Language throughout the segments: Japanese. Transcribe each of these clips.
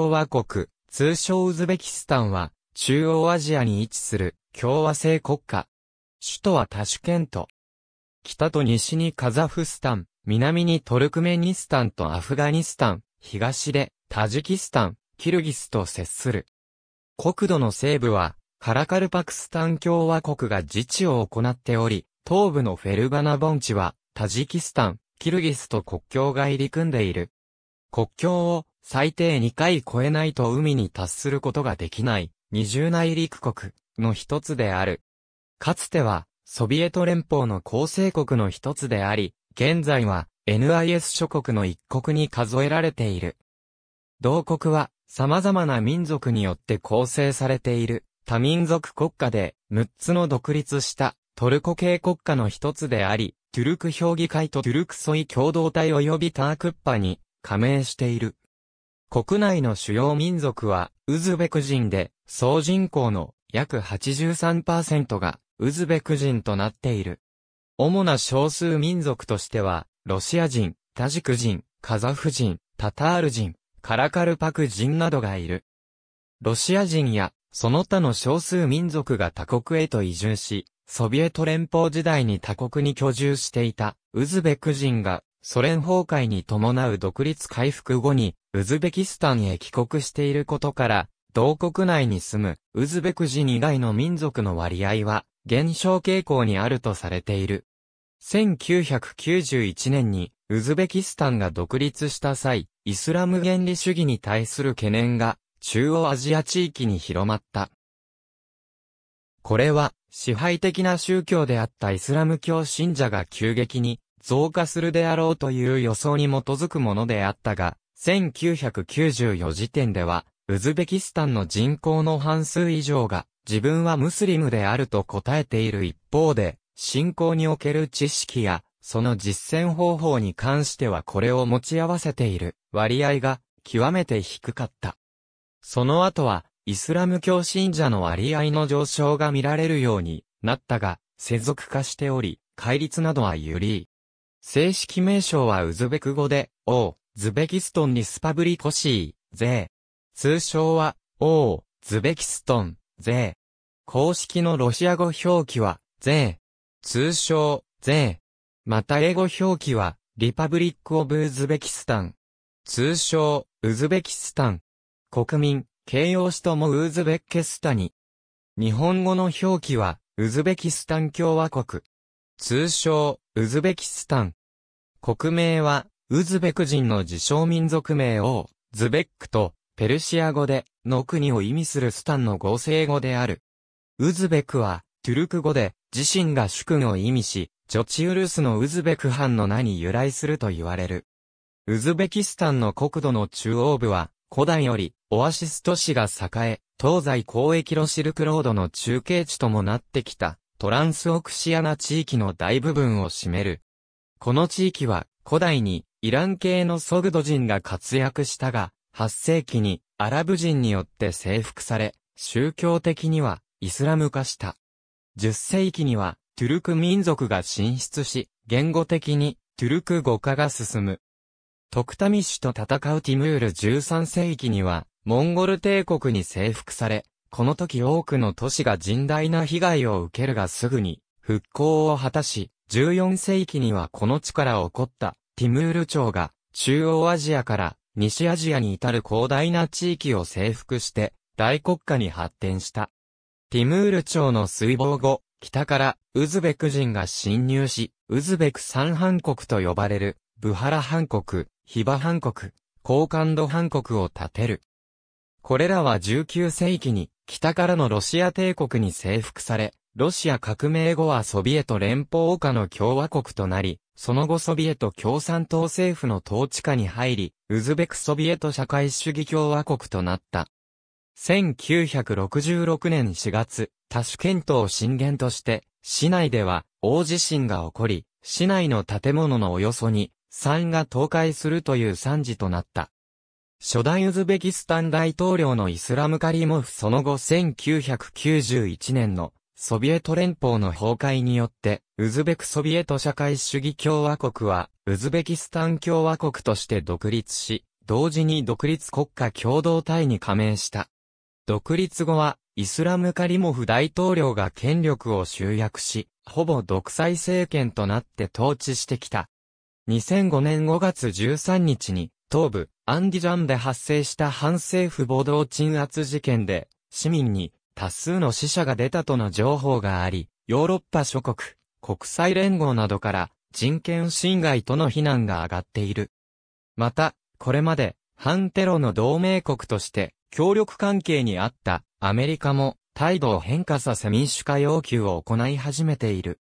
共和国、通称ウズベキスタンは、中央アジアに位置する共和制国家。首都はタシュケント。北と西にカザフスタン、南にトルクメニスタンとアフガニスタン、東でタジキスタン、キルギスと接する。国土の西部は、カラカルパクスタン共和国が自治を行っており、東部のフェルガナ盆地は、タジキスタン、キルギスと国境が入り組んでいる。国境を最低2回超えないと海に達することができない、二重内陸国の一つである。かつては、ソビエト連邦の構成国の一つであり、現在は NIS 諸国の一国に数えられている。同国は様々な民族によって構成されている多民族国家で6つの独立したトルコ系国家の一つであり、トゥルク評議会とトゥルクソイ共同体及びタークッパに加盟している。国内の主要民族は、ウズベク人で、総人口の約83%が、ウズベク人となっている。主な少数民族としては、ロシア人、タジク人、カザフ人、タタール人、カラカルパク人などがいる。ロシア人や、その他の少数民族が他国へと移住し、ソビエト連邦時代に他国に居住していたウズベク人がソ連崩壊に伴う独立回復後に、ウズベキスタンへ帰国していることから、同国内に住む、ウズベク人以外の民族の割合は、減少傾向にあるとされている。1991年に、ウズベキスタンが独立した際、イスラム原理主義に対する懸念が、中央アジア地域に広まった。これは、支配的な宗教であったイスラム教信者が急激に増加するであろうという予想に基づくものであったが、1994時点では、ウズベキスタンの人口の半数以上が、自分はムスリムであると答えている一方で、信仰における知識や、その実践方法に関してはこれを持ち合わせている割合が極めて低かった。その後は、イスラム教信者の割合の上昇が見られるようになったが、世俗化しており、戒律などはゆり正式名称はウズベク語で、オー、ズベキストンにスパブリコシー、ゼー。通称は、オー、ズベキストン、ゼー。公式のロシア語表記は、ゼー。通称、ゼー。また英語表記は、リパブリック・オブ・ウズベキスタン。通称、ウズベキスタン。国民、形容詞ともウズベッケスタニ。日本語の表記は、ウズベキスタン共和国。通称、ウズベキスタン。国名は、ウズベク人の自称民族名を、ズベックと、ペルシア語で、の国を意味するスタンの合成語である。ウズベクは、トゥルク語で、自身が主君を意味し、ジョチウルスのウズベク藩の名に由来すると言われる。ウズベキスタンの国土の中央部は、古代より、オアシス都市が栄え、東西交易路シルクロードの中継地ともなってきた。トランスオクシアナ地域の大部分を占める。この地域は古代にイラン系のソグド人が活躍したが、8世紀にアラブ人によって征服され、宗教的にはイスラム化した。10世紀にはトゥルク民族が進出し、言語的にトゥルク語化が進む。トクタミシュと戦うティムール13世紀には、モンゴル帝国に征服され、この時多くの都市が甚大な被害を受けるがすぐに復興を果たし、14世紀にはこの地から起こったティムール朝が中央アジアから西アジアに至る広大な地域を征服して大国家に発展した。ティムール朝の水防後、北からウズベク人が侵入し、ウズベク三半国と呼ばれるブハラ半国、ヒバ半国、高感度半国を建てる。これらは19世紀に北からのロシア帝国に征服され、ロシア革命後はソビエト連邦下の共和国となり、その後ソビエト共産党政府の統治下に入り、ウズベクソビエト社会主義共和国となった。1966年4月、タシュケントを震源として、市内では大地震が起こり、市内の建物のおよそに、山が倒壊するという惨事となった。初代ウズベキスタン大統領のイスラムカリモフその後1991年のソビエト連邦の崩壊によって、ウズベクソビエト社会主義共和国は、ウズベキスタン共和国として独立し、同時に独立国家共同体に加盟した。独立後は、イスラムカリモフ大統領が権力を集約し、ほぼ独裁政権となって統治してきた。2005年5月13日に、東部、アンディジャンで発生した反政府暴動鎮圧事件で、市民に多数の死者が出たとの情報があり、ヨーロッパ諸国、国際連合などから人権侵害との非難が上がっている。また、これまで反テロの同盟国として協力関係にあったアメリカも態度を変化させ民主化要求を行い始めている。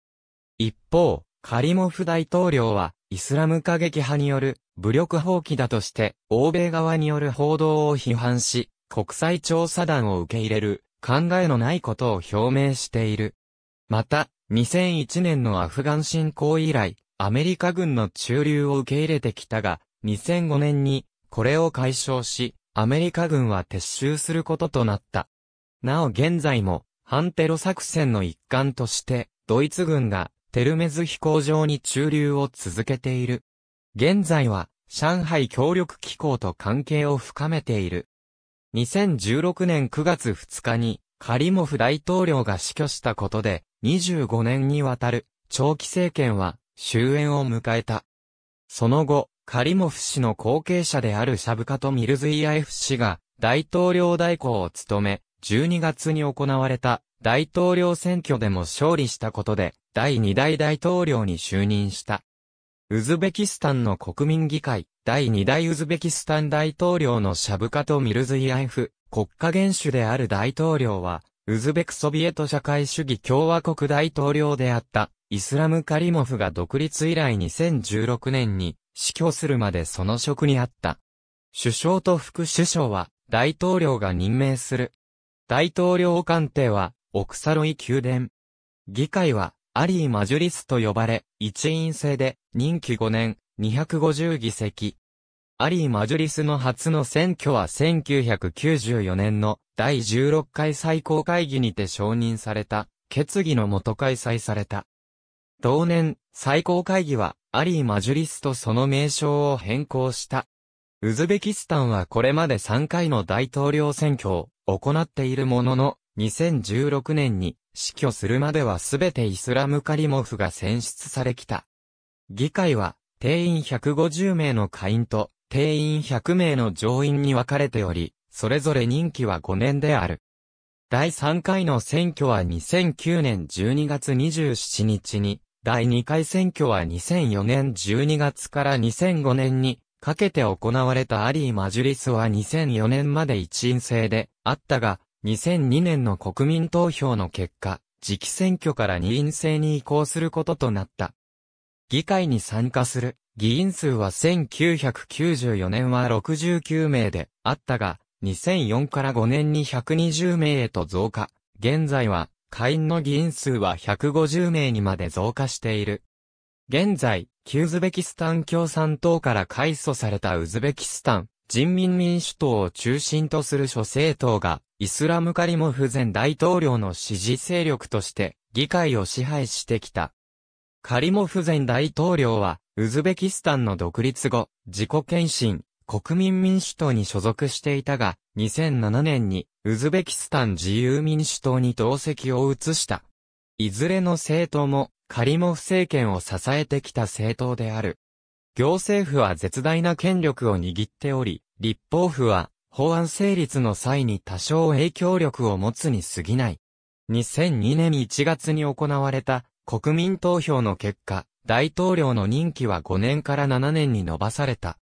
一方、カリモフ大統領は、イスラム過激派による武力放棄だとして、欧米側による報道を批判し、国際調査団を受け入れる考えのないことを表明している。また、2001年のアフガン侵攻以来、アメリカ軍の駐留を受け入れてきたが、2005年にこれを解消し、アメリカ軍は撤収することとなった。なお現在も、反テロ作戦の一環として、ドイツ軍がテルメズ飛行場に駐留を続けている。現在は、上海協力機構と関係を深めている。2016年9月2日に、カリモフ大統領が死去したことで、25年にわたる長期政権は終焉を迎えた。その後、カリモフ氏の後継者であるシャブカとミルズイアエフ氏が大統領代行を務め、12月に行われた大統領選挙でも勝利したことで、第2代大統領に就任した。ウズベキスタンの国民議会、第2代ウズベキスタン大統領のシャブカとミルズイアイフ、国家元首である大統領は、ウズベクソビエト社会主義共和国大統領であった、イスラムカリモフが独立以来2016年に死去するまでその職にあった。首相と副首相は大統領が任命する。大統領官邸はオクサロイ宮殿。議会は、アリー・マジュリスと呼ばれ、一員制で、任期5年、250議席。アリー・マジュリスの初の選挙は1994年の第16回最高会議にて承認された、決議のもと開催された。同年、最高会議は、アリー・マジュリスとその名称を変更した。ウズベキスタンはこれまで3回の大統領選挙を行っているものの、2016年に死去するまではすべてイスラムカリモフが選出されきた。議会は定員150名の下院と定員100名の上院に分かれており、それぞれ任期は5年である。第3回の選挙は2009年12月27日に、第2回選挙は2004年12月から2005年にかけて行われたアリー・マジュリスは2004年まで一員制であったが、2002年の国民投票の結果、次期選挙から二院制に移行することとなった。議会に参加する議員数は1994年は69名であったが、2004から5年に120名へと増加。現在は、会員の議員数は150名にまで増加している。現在、キューズベキスタン共産党から改組されたウズベキスタン、人民民主党を中心とする諸政党が、イスラムカリモフ前大統領の支持勢力として議会を支配してきた。カリモフ前大統領は、ウズベキスタンの独立後、自己献身、国民民主党に所属していたが、2007年に、ウズベキスタン自由民主党に党籍を移した。いずれの政党も、カリモフ政権を支えてきた政党である。行政府は絶大な権力を握っており、立法府は法案成立の際に多少影響力を持つに過ぎない。2002年1月に行われた国民投票の結果、大統領の任期は5年から7年に伸ばされた。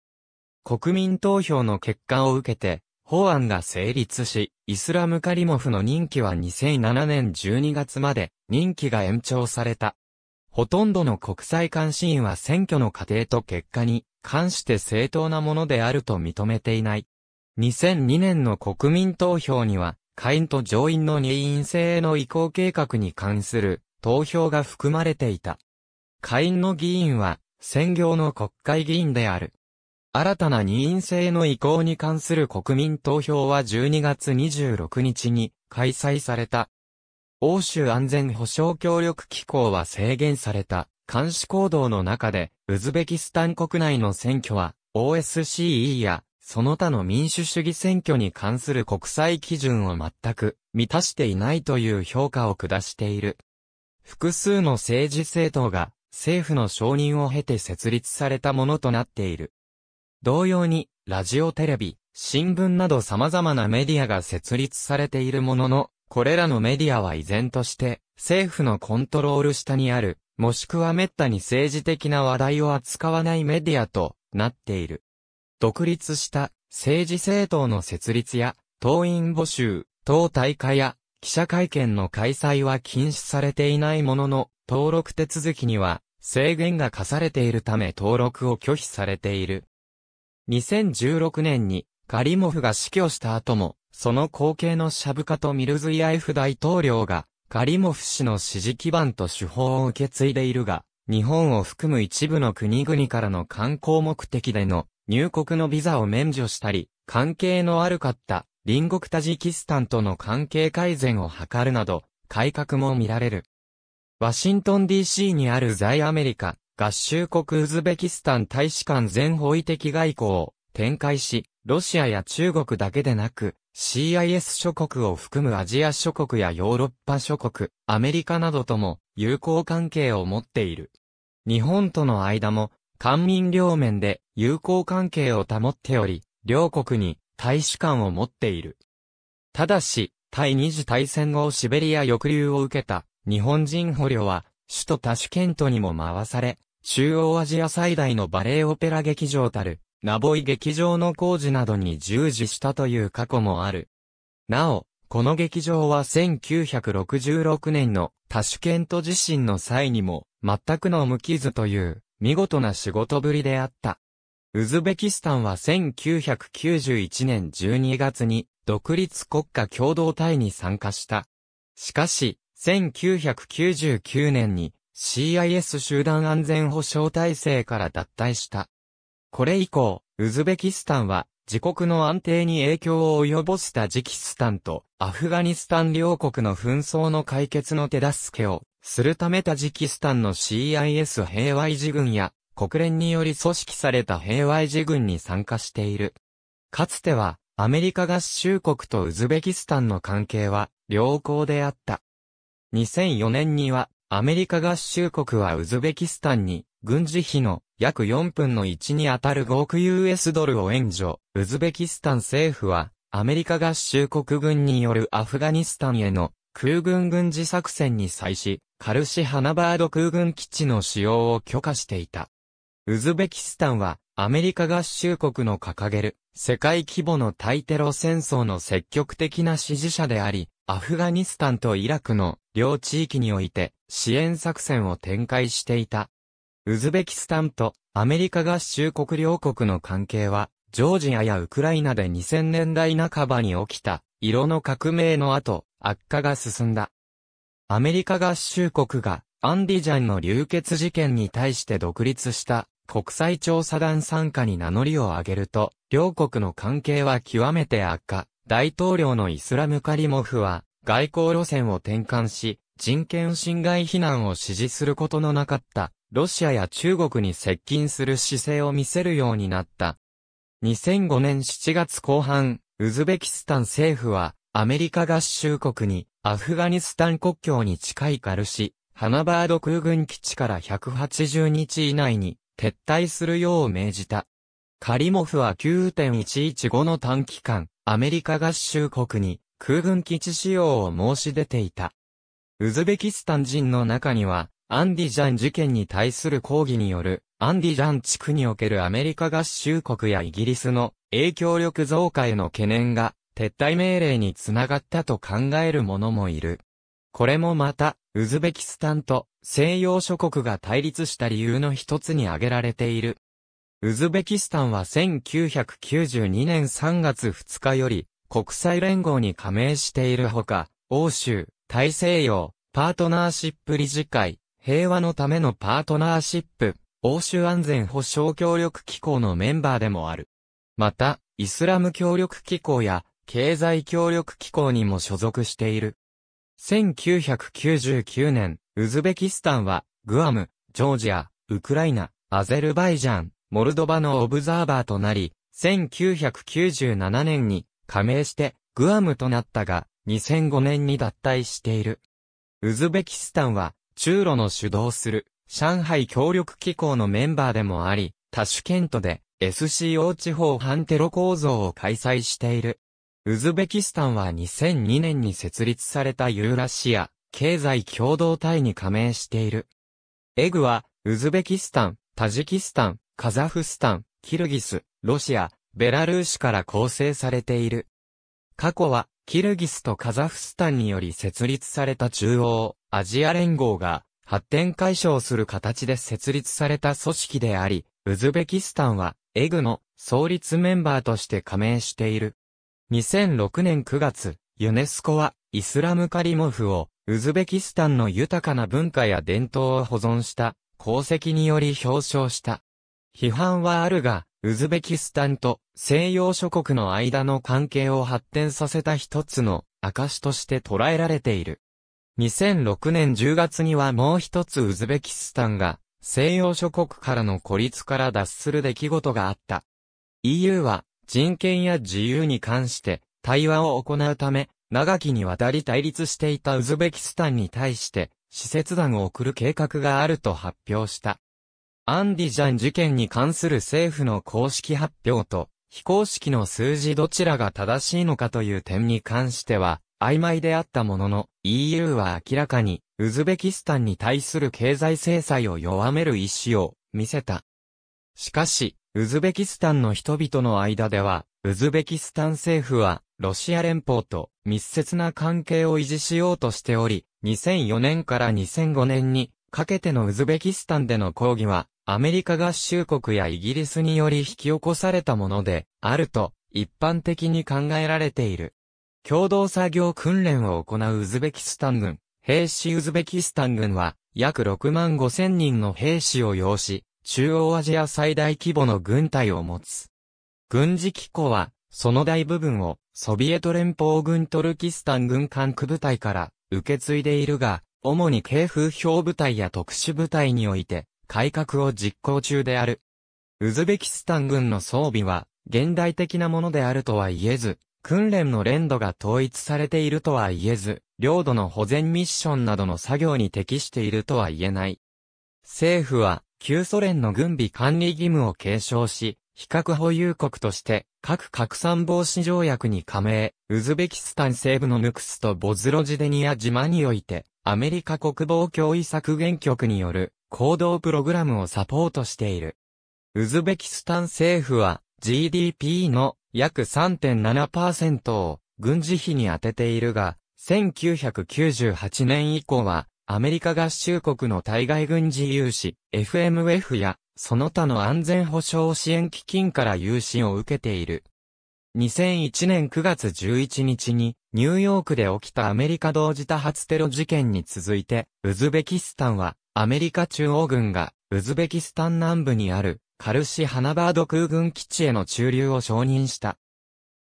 国民投票の結果を受けて、法案が成立し、イスラム・カリモフの任期は2007年12月まで任期が延長された。ほとんどの国際監視員は選挙の過程と結果に関して正当なものであると認めていない。2002年の国民投票には、下院と上院の二院制への移行計画に関する投票が含まれていた。下院の議員は、専業の国会議員である。新たな二院制の移行に関する国民投票は12月26日に開催された。欧州安全保障協力機構は制限された監視行動の中で、ウズベキスタン国内の選挙は OSCE やその他の民主主義選挙に関する国際基準を全く満たしていないという評価を下している。複数の政治政党が政府の承認を経て設立されたものとなっている。同様に、ラジオテレビ、新聞など様々なメディアが設立されているものの、これらのメディアは依然として、政府のコントロール下にある、もしくは滅多に政治的な話題を扱わないメディアとなっている。独立した政治政党の設立や党員募集、党大会や記者会見の開催は禁止されていないものの、登録手続きには制限が課されているため登録を拒否されている。2016年にカリモフが死去した後も、その後継のシャブカとミルズイアエフ大統領が、カリモフ氏の支持基盤と手法を受け継いでいるが、日本を含む一部の国々からの観光目的での入国のビザを免除したり、関係の悪かった隣国タジキスタンとの関係改善を図るなど、改革も見られる。ワシントン DC にある在アメリカ、合衆国ウズベキスタン大使館全方位的外交を展開し、ロシアや中国だけでなく、CIS 諸国を含むアジア諸国やヨーロッパ諸国、アメリカなどとも友好関係を持っている。日本との間も官民両面で友好関係を保っており、両国に大使館を持っている。ただし、対二次大戦後シベリア抑留を受けた日本人捕虜は首都タシュケントにも回され、中央アジア最大のバレエオペラ劇場たる、ナボイ劇場の工事などに従事したという過去もある。なお、この劇場は1966年のタシュケント地震の際にも全くの無傷という見事な仕事ぶりであった。ウズベキスタンは1991年12月に独立国家共同体に参加した。しかし、1999年に CIS 集団安全保障体制から脱退した。これ以降、ウズベキスタンは自国の安定に影響を及ぼすタジキスタンとアフガニスタン両国の紛争の解決の手助けをするためタジキスタンの CIS 平和維持軍や国連により組織された平和維持軍に参加している。かつてはアメリカ合衆国とウズベキスタンの関係は良好であった。2004年にはアメリカ合衆国はウズベキスタンに軍事費の約4分の1にあたる5億 US ドルを援助。ウズベキスタン政府はアメリカ合衆国軍によるアフガニスタンへの空軍軍事作戦に際し、カルシハナバード空軍基地の使用を許可していた。ウズベキスタンはアメリカ合衆国の掲げる世界規模の対テロ戦争の積極的な支持者であり、アフガニスタンとイラクの両地域において支援作戦を展開していた。ウズベキスタンとアメリカ合衆国両国の関係は、ジョージアやウクライナで2000年代半ばに起きた、色の革命の後、悪化が進んだ。アメリカ合衆国がアンディジャンの流血事件に対して独立した国際調査団参加に名乗りを上げると、両国の関係は極めて悪化。大統領のイスラムカリモフは外交路線を転換し、人権侵害非難を支持することのなかったロシアや中国に接近する姿勢を見せるようになった。2005年7月後半、ウズベキスタン政府はアメリカ合衆国にアフガニスタン国境に近いカルシ、ハナバード空軍基地から180日以内に撤退するよう命じた。カリモフは9.115の短期間、アメリカ合衆国に空軍基地使用を申し出ていた。ウズベキスタン人の中には、アンディジャン事件に対する抗議による、アンディジャン地区におけるアメリカ合衆国やイギリスの影響力増加への懸念が撤退命令につながったと考える者もいる。これもまた、ウズベキスタンと西洋諸国が対立した理由の一つに挙げられている。ウズベキスタンは1992年3月2日より国際連合に加盟しているほか、欧州、大西洋、パートナーシップ理事会、平和のためのパートナーシップ、欧州安全保障協力機構のメンバーでもある。また、イスラム協力機構や経済協力機構にも所属している。1999年、ウズベキスタンは、グアム、ジョージア、ウクライナ、アゼルバイジャン、モルドバのオブザーバーとなり、1997年に加盟してグアムとなったが、2005年に脱退している。ウズベキスタンは、中ロの主導する上海協力機構のメンバーでもあり、タシュケントで SCO 地方反テロ構造を開催している。ウズベキスタンは2002年に設立されたユーラシア経済共同体に加盟している。エグは、ウズベキスタン、タジキスタン、カザフスタン、キルギス、ロシア、ベラルーシから構成されている。過去は、キルギスとカザフスタンにより設立された中央アジア連合が発展解消する形で設立された組織であり、ウズベキスタンはエグの創立メンバーとして加盟している。2006年9月、ユネスコは、イスラムカリモフを、ウズベキスタンの豊かな文化や伝統を保存した、功績により表彰した。批判はあるが、ウズベキスタンと西洋諸国の間の関係を発展させた一つの証として捉えられている。2006年10月にはもう一つウズベキスタンが西洋諸国からの孤立から脱する出来事があった。EU は人権や自由に関して対話を行うため、長きにわたり対立していたウズベキスタンに対して、施設団を送る計画があると発表した。アンディジャン事件に関する政府の公式発表と、非公式の数字どちらが正しいのかという点に関しては、曖昧であったものの、EU は明らかに、ウズベキスタンに対する経済制裁を弱める意思を見せた。しかし、ウズベキスタンの人々の間では、ウズベキスタン政府は、ロシア連邦と密接な関係を維持しようとしており、2004年から2005年にかけてのウズベキスタンでの抗議は、アメリカ合衆国やイギリスにより引き起こされたもので、あると一般的に考えられている。共同作業訓練を行うウズベキスタン軍、兵士ウズベキスタン軍は、約6万5千人の兵士を要し、中央アジア最大規模の軍隊を持つ。軍事機構は、その大部分を、ソビエト連邦軍トルキスタン軍管区部隊から受け継いでいるが、主に軽風評部隊や特殊部隊において、改革を実行中である。ウズベキスタン軍の装備は、現代的なものであるとは言えず、訓練の連度が統一されているとは言えず、領土の保全ミッションなどの作業に適しているとは言えない。政府は、旧ソ連の軍備管理義務を継承し、非核保有国として、核拡散防止条約に加盟、ウズベキスタン西部のヌクスとボズロジデニア島において、アメリカ国防脅威削減局による行動プログラムをサポートしている。ウズベキスタン政府は GDP の約3.7%を軍事費に充てているが、1998年以降はアメリカ合衆国の対外軍事融資、FMF や、その他の安全保障支援基金から融資を受けている。2001年9月11日に、ニューヨークで起きたアメリカ同時多発テロ事件に続いて、ウズベキスタンは、アメリカ中央軍が、ウズベキスタン南部にある、カルシ・ハナバード空軍基地への駐留を承認した。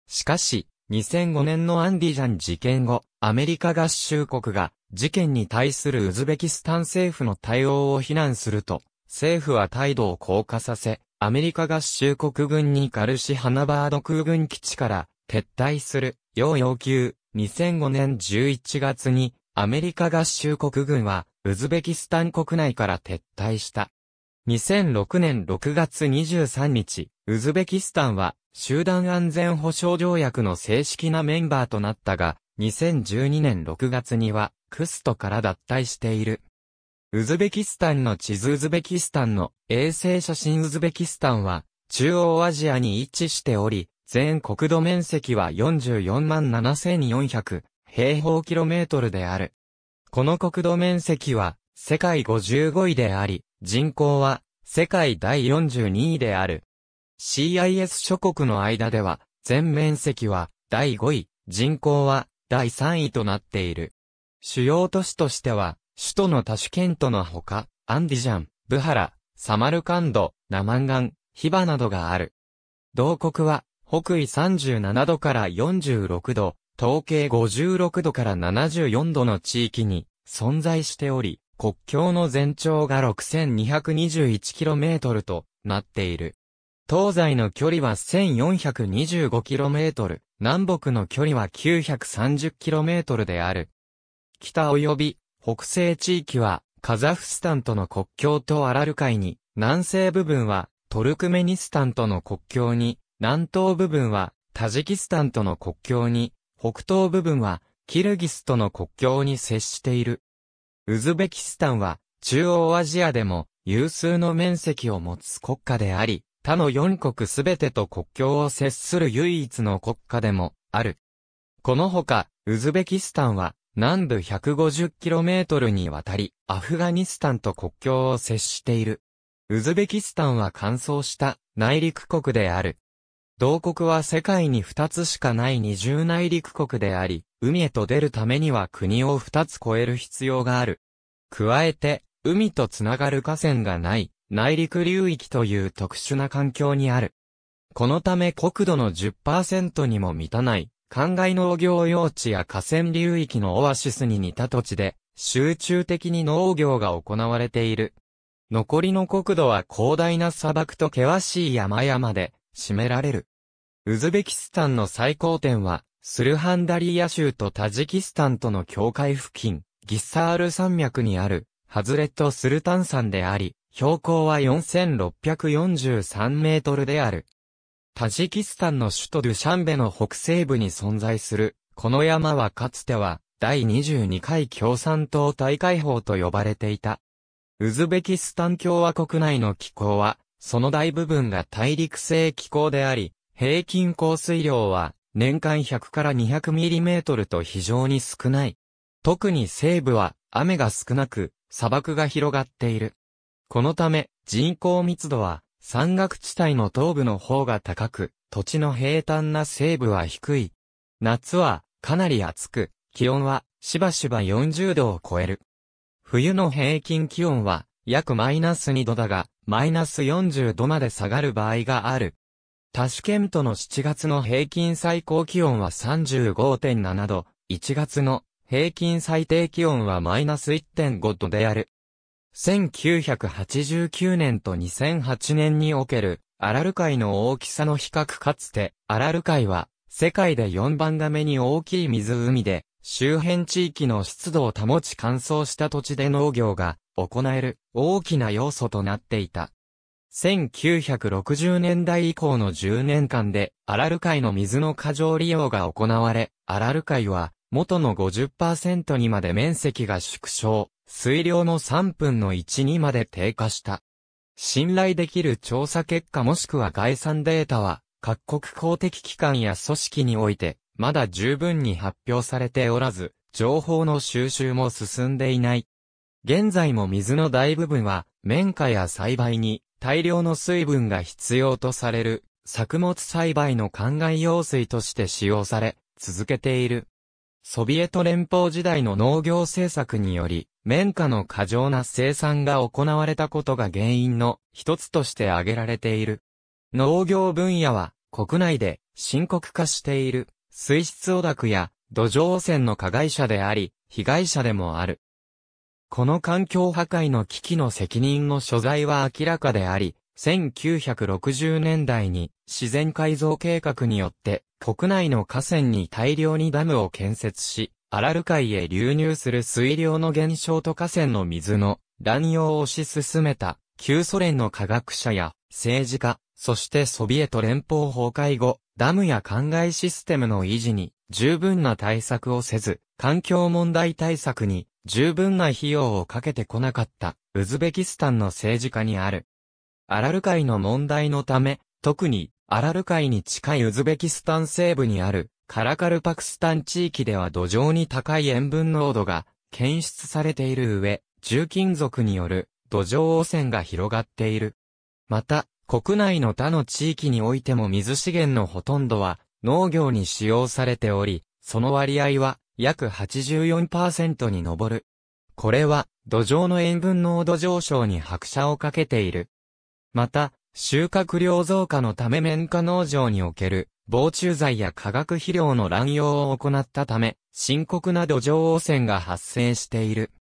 しかし、2005年のアンディジャン事件後、アメリカ合衆国が事件に対するウズベキスタン政府の対応を非難すると、政府は態度を硬化させ、アメリカ合衆国軍にカルシハナバード空軍基地から撤退する、要要求。2005年11月に、アメリカ合衆国軍は、ウズベキスタン国内から撤退した。2006年6月23日、ウズベキスタンは、集団安全保障条約の正式なメンバーとなったが、2012年6月には、クストから脱退している。ウズベキスタンの地図ウズベキスタンの衛星写真ウズベキスタンは中央アジアに位置しており、全国土面積は44万7400平方キロメートルである。この国土面積は世界55位であり、人口は世界第42位である。CIS 諸国の間では全面積は第5位、人口は第3位となっている。主要都市としては、首都のタシュケントのほか、アンディジャン、ブハラ、サマルカンド、ナマンガン、ヒバなどがある。同国は、北緯37度から46度、統計56度から74度の地域に存在しており、国境の全長が 6221km となっている。東西の距離は 1425km、南北の距離は 930km である。北及び北西地域はカザフスタンとの国境とアラル海に、南西部分はトルクメニスタンとの国境に、南東部分はタジキスタンとの国境に、北東部分はキルギスとの国境に接している。ウズベキスタンは中央アジアでも有数の面積を持つ国家であり、他の4国すべてと国境を接する唯一の国家でもある。このほか、ウズベキスタンは南部 150km にわたり、アフガニスタンと国境を接している。ウズベキスタンは乾燥した内陸国である。同国は世界に2つしかない二重内陸国であり、海へと出るためには国を2つ超える必要がある。加えて、海とつながる河川がない内陸流域という特殊な環境にある。このため国土の10%にも満たない灌漑農業用地や河川流域のオアシスに似た土地で、集中的に農業が行われている。残りの国土は広大な砂漠と険しい山々で、占められる。ウズベキスタンの最高点は、スルハンダリヤ州とタジキスタンとの境界付近、ギッサール山脈にある、ハズレット・スルタン山であり、標高は4643メートルである。タジキスタンの首都ドゥシャンベの北西部に存在する、この山はかつては、第22回共産党大会法と呼ばれていた。ウズベキスタン共和国内の気候は、その大部分が大陸性気候であり、平均降水量は年間100から200ミリメートルと非常に少ない。特に西部は雨が少なく、砂漠が広がっている。このため、人口密度は山岳地帯の東部の方が高く、土地の平坦な西部は低い。夏はかなり暑く、気温はしばしば40度を超える。冬の平均気温は約マイナス2度だが、マイナス40度まで下がる場合がある。タシ県ケントの7月の平均最高気温は35.7度、1月の平均最低気温はマイナス1.5度である。1989年と2008年におけるアラル海の大きさの比較かつて、アラル海は世界で4番が目に大きい湖で、周辺地域の湿度を保ち乾燥した土地で農業が行える大きな要素となっていた。1960年代以降の10年間でアラル海の水の過剰利用が行われ、アラル海は元の50%にまで面積が縮小。水量の3分の1にまで低下した。信頼できる調査結果もしくは概算データは、各国公的機関や組織において、まだ十分に発表されておらず、情報の収集も進んでいない。現在も水の大部分は、綿花や栽培に大量の水分が必要とされる作物栽培の灌漑用水として使用され、続けている。ソビエト連邦時代の農業政策により、綿花の過剰な生産が行われたことが原因の一つとして挙げられている。農業分野は国内で深刻化している水質汚濁や土壌汚染の加害者であり、被害者でもある。この環境破壊の危機の責任の所在は明らかであり、1960年代に自然改造計画によって国内の河川に大量にダムを建設し、アラル海へ流入する水量の減少と河川の水の乱用を推し進めた、旧ソ連の科学者や政治家、そしてソビエト連邦崩壊後、ダムや灌漑システムの維持に十分な対策をせず、環境問題対策に十分な費用をかけてこなかったウズベキスタンの政治家にある。アラル海の問題のため、特にアラル海に近いウズベキスタン西部にあるカラカルパクスタン地域では土壌に高い塩分濃度が検出されている上、重金属による土壌汚染が広がっている。また、国内の他の地域においても水資源のほとんどは農業に使用されており、その割合は約84%に上る。これは土壌の塩分濃度上昇に拍車をかけている。また、収穫量増加のため綿花農場における防虫剤や化学肥料の乱用を行ったため、深刻な土壌汚染が発生している。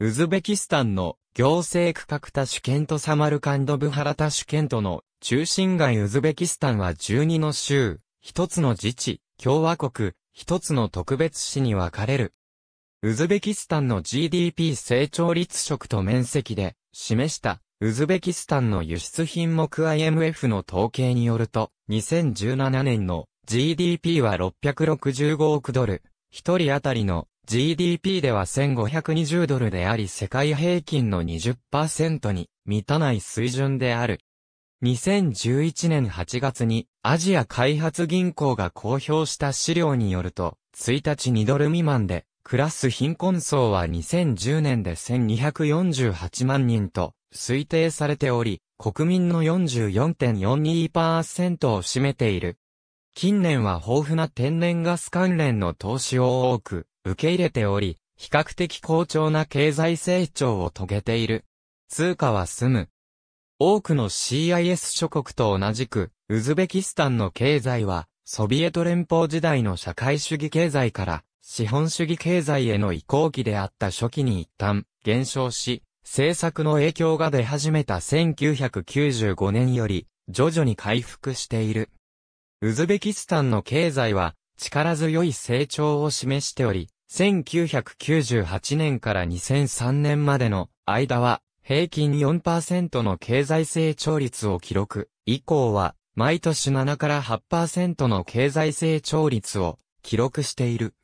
ウズベキスタンの行政区画多主権とサマルカンドブハラ多主権との中心街ウズベキスタンは12の州、一つの自治、共和国、一つの特別市に分かれる。ウズベキスタンの GDP 成長率色と面積で示したウズベキスタンの輸出品目 IMF の統計によると、2017年の GDP は665億ドル、一人当たりの GDP では1520ドルであり世界平均の20%に満たない水準である。2011年8月にアジア開発銀行が公表した資料によると、1日2ドル未満で、クラス貧困層は2010年で1248万人と、推定されており、国民の44.42%を占めている。近年は豊富な天然ガス関連の投資を多く受け入れており、比較的好調な経済成長を遂げている。通貨は済む。多くの CIS 諸国と同じく、ウズベキスタンの経済は、ソビエト連邦時代の社会主義経済から、資本主義経済への移行期であった初期に一旦減少し、政策の影響が出始めた1995年より、徐々に回復している。ウズベキスタンの経済は、力強い成長を示しており、1998年から2003年までの間は、平均4%の経済成長率を記録。以降は、毎年7から8%の経済成長率を記録している。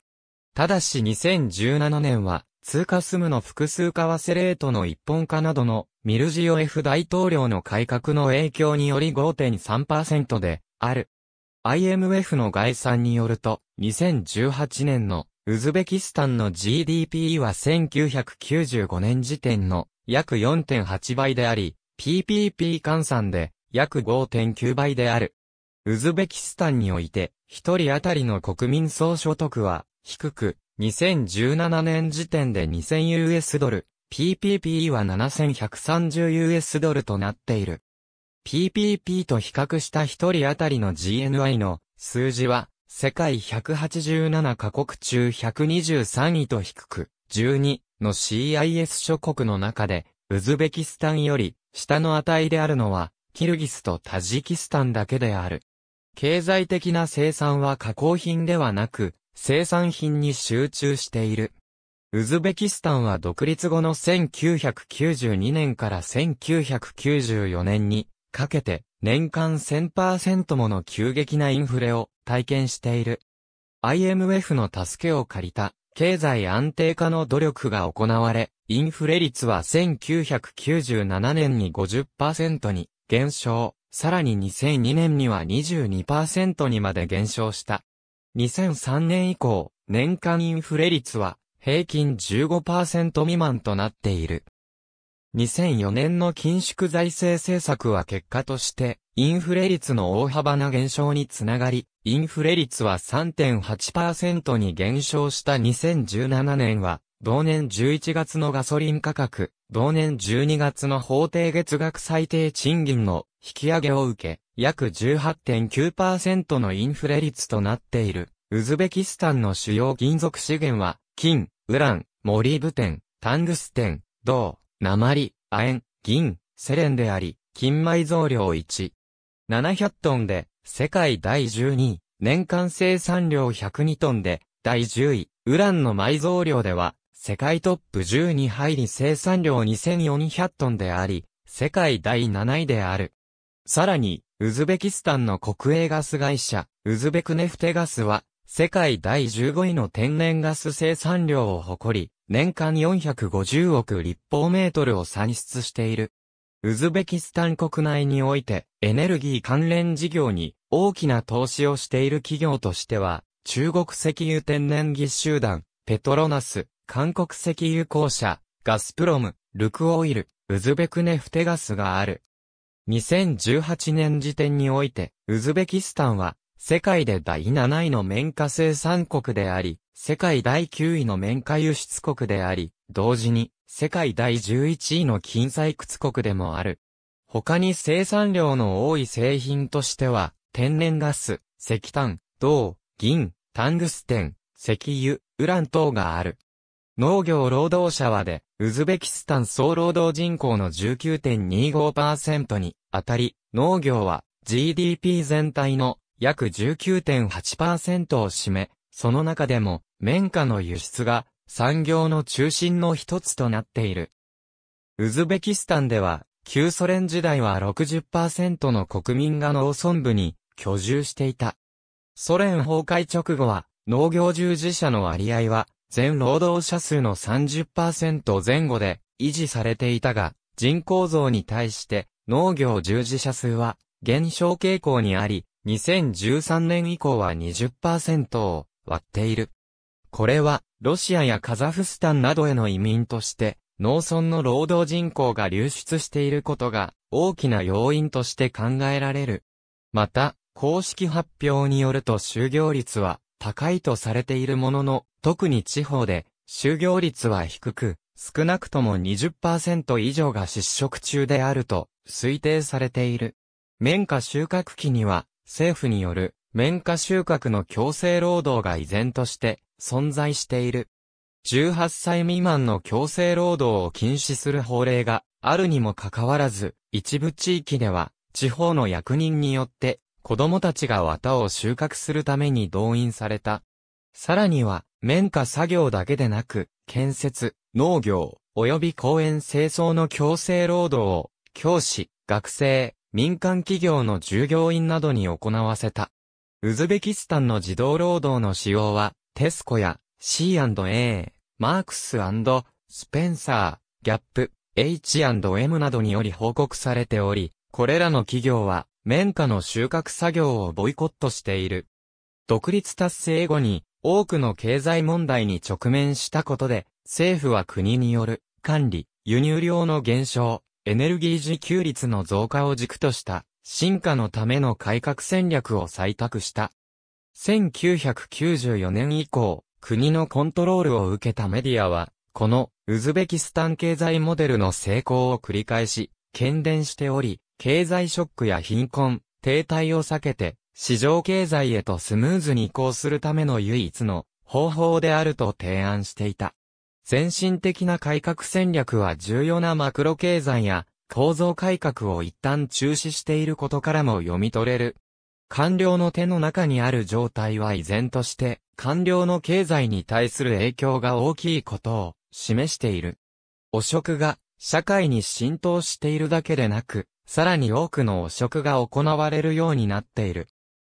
ただし2017年は、通貨スムの複数為替レートの一本化などのミルジオ F 大統領の改革の影響により5.3%である。IMF の概算によると、2018年のウズベキスタンの GDP は1995年時点の約4.8倍であり、PPP 換算で約5.9倍である。ウズベキスタンにおいて、一人当たりの国民総所得は低く、2017年時点で 2000US ドル、PPP は 7130US ドルとなっている。PPP と比較した1人当たりの GNI の数字は、世界187カ国中123位と低く、12の CIS 諸国の中で、ウズベキスタンより下の値であるのは、キルギスとタジキスタンだけである。経済的な生産は加工品ではなく、生産品に集中している。ウズベキスタンは独立後の1992年から1994年にかけて年間1000%もの急激なインフレを体験している。IMF の助けを借りた経済安定化の努力が行われ、インフレ率は1997年に50%に減少、さらに2002年には22%にまで減少した。2003年以降、年間インフレ率は平均15%未満となっている。2004年の緊縮財政政策は結果として、インフレ率の大幅な減少につながり、インフレ率は3.8%に減少した2017年は、同年11月のガソリン価格、同年12月の法定月額最低賃金の引き上げを受け、約18.9%のインフレ率となっている、ウズベキスタンの主要金属資源は、金、ウラン、モリブテン、タングステン、銅、鉛、亜鉛、銀、セレンであり、金埋蔵量1。700トンで、世界第12位、年間生産量102トンで、第10位、ウランの埋蔵量では、世界トップ10に入り生産量2400トンであり、世界第7位である。さらに、ウズベキスタンの国営ガス会社、ウズベクネフテガスは、世界第15位の天然ガス生産量を誇り、年間450億立方メートルを産出している。ウズベキスタン国内において、エネルギー関連事業に大きな投資をしている企業としては、中国石油天然技集団、ペトロナス、韓国石油公社、ガスプロム、ルクオイル、ウズベクネフテガスがある。2018年時点において、ウズベキスタンは、世界で第7位の綿花生産国であり、世界第9位の綿花輸出国であり、同時に、世界第11位の金採掘国でもある。他に生産量の多い製品としては、天然ガス、石炭、銅、銀、タングステン、石油、ウラン等がある。農業労働者はで、ウズベキスタン総労働人口の19.25%にあたり、農業は GDP 全体の約19.8%を占め、その中でも、綿花の輸出が産業の中心の一つとなっている。ウズベキスタンでは、旧ソ連時代は60%の国民が農村部に居住していた。ソ連崩壊直後は、農業従事者の割合は、全労働者数の30%前後で維持されていたが、人口増に対して、農業従事者数は減少傾向にあり、2013年以降は20%を割っている。これは、ロシアやカザフスタンなどへの移民として、農村の労働人口が流出していることが、大きな要因として考えられる。また、公式発表によると就業率は高いとされているものの、特に地方で、就業率は低く、少なくとも20%以上が失職中であると推定されている。綿花収穫期には、政府による綿花収穫の強制労働が依然として存在している。18歳未満の強制労働を禁止する法令があるにもかかわらず、一部地域では、地方の役人によって、子供たちが綿を収穫するために動員された。さらには、綿花作業だけでなく、建設、農業、及び公園清掃の強制労働を教師、学生、民間企業の従業員などに行わせた。ウズベキスタンの児童労働の使用は、テスコや C&A、マークススペンサー、ギャップ、H&M などにより報告されており、これらの企業は、綿花の収穫作業をボイコットしている。独立達成後に、多くの経済問題に直面したことで、政府は国による、管理、輸入量の減少、エネルギー自給率の増加を軸とした進化のための改革戦略を採択した。1994年以降、国のコントロールを受けたメディアは、このウズベキスタン経済モデルの成功を繰り返し、懸伝しており、経済ショックや貧困、停滞を避けて、市場経済へとスムーズに移行するための唯一の方法であると提案していた。先進的な改革戦略は重要なマクロ経済や構造改革を一旦中止していることからも読み取れる。官僚の手の中にある状態は依然として官僚の経済に対する影響が大きいことを示している。汚職が社会に浸透しているだけでなく、さらに多くの汚職が行われるようになっている。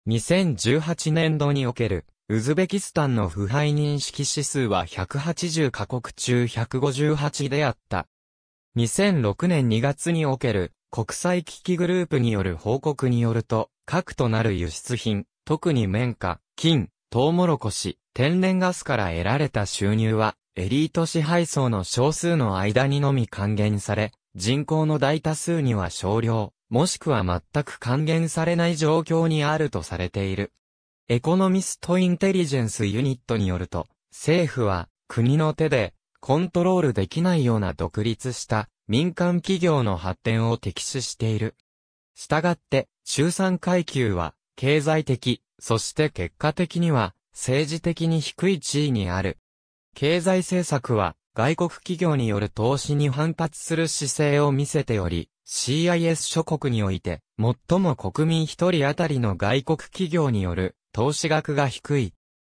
2018年度におけるウズベキスタンの腐敗認識指数は180カ国中158であった。2006年2月における国際危機グループによる報告によると、核となる輸出品、特に綿花、金、トウモロコシ、天然ガスから得られた収入は、エリート支配層の少数の間にのみ還元され、人口の大多数には少量、もしくは全く還元されない状況にあるとされている。エコノミスト・インテリジェンス・ユニットによると、政府は国の手でコントロールできないような独立した民間企業の発展を敵視している。したがって、中産階級は経済的、そして結果的には政治的に低い地位にある。経済政策は外国企業による投資に反発する姿勢を見せており、CIS 諸国において最も国民一人当たりの外国企業による投資額が低い。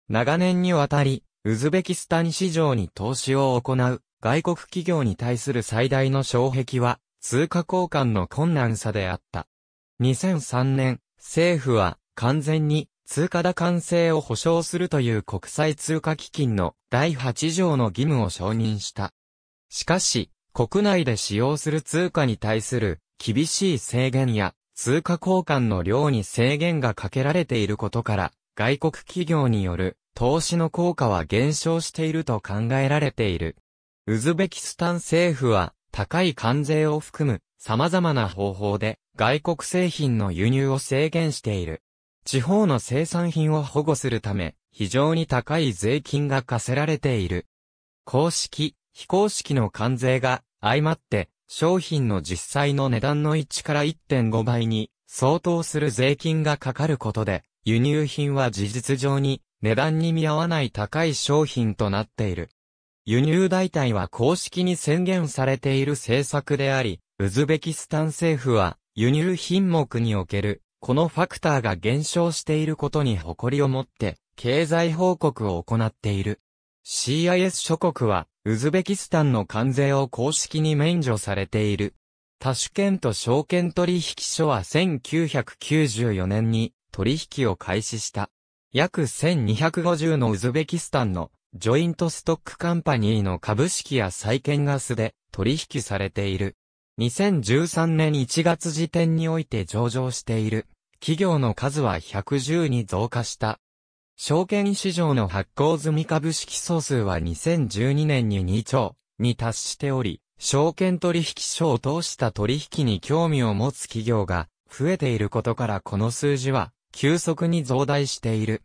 長年にわたり、ウズベキスタン市場に投資を行う外国企業に対する最大の障壁は通貨交換の困難さであった。2003年、政府は完全に通貨打完成を保障するという国際通貨基金の第8条の義務を承認した。しかし、国内で使用する通貨に対する厳しい制限や通貨交換の量に制限がかけられていることから、外国企業による投資の効果は減少していると考えられている。ウズベキスタン政府は高い関税を含む様々な方法で外国製品の輸入を制限している。地方の生産品を保護するため非常に高い税金が課せられている。公式、非公式の関税が相まって商品の実際の値段の1から1.5倍に相当する税金がかかることで、輸入品は事実上に値段に見合わない高い商品となっている。輸入代替は公式に宣言されている政策であり、ウズベキスタン政府は輸入品目におけるこのファクターが減少していることに誇りを持って経済報告を行っている。CIS 諸国はウズベキスタンの関税を公式に免除されている。多種券と証券取引所は1994年に取引を開始した。約1250のウズベキスタンのジョイントストックカンパニーの株式や債券ガスで取引されている。2013年1月時点において上場している。企業の数は110に増加した。証券市場の発行済み株式総数は2012年に2兆に達しており、証券取引所を通した取引に興味を持つ企業が増えていることからこの数字は急速に増大している。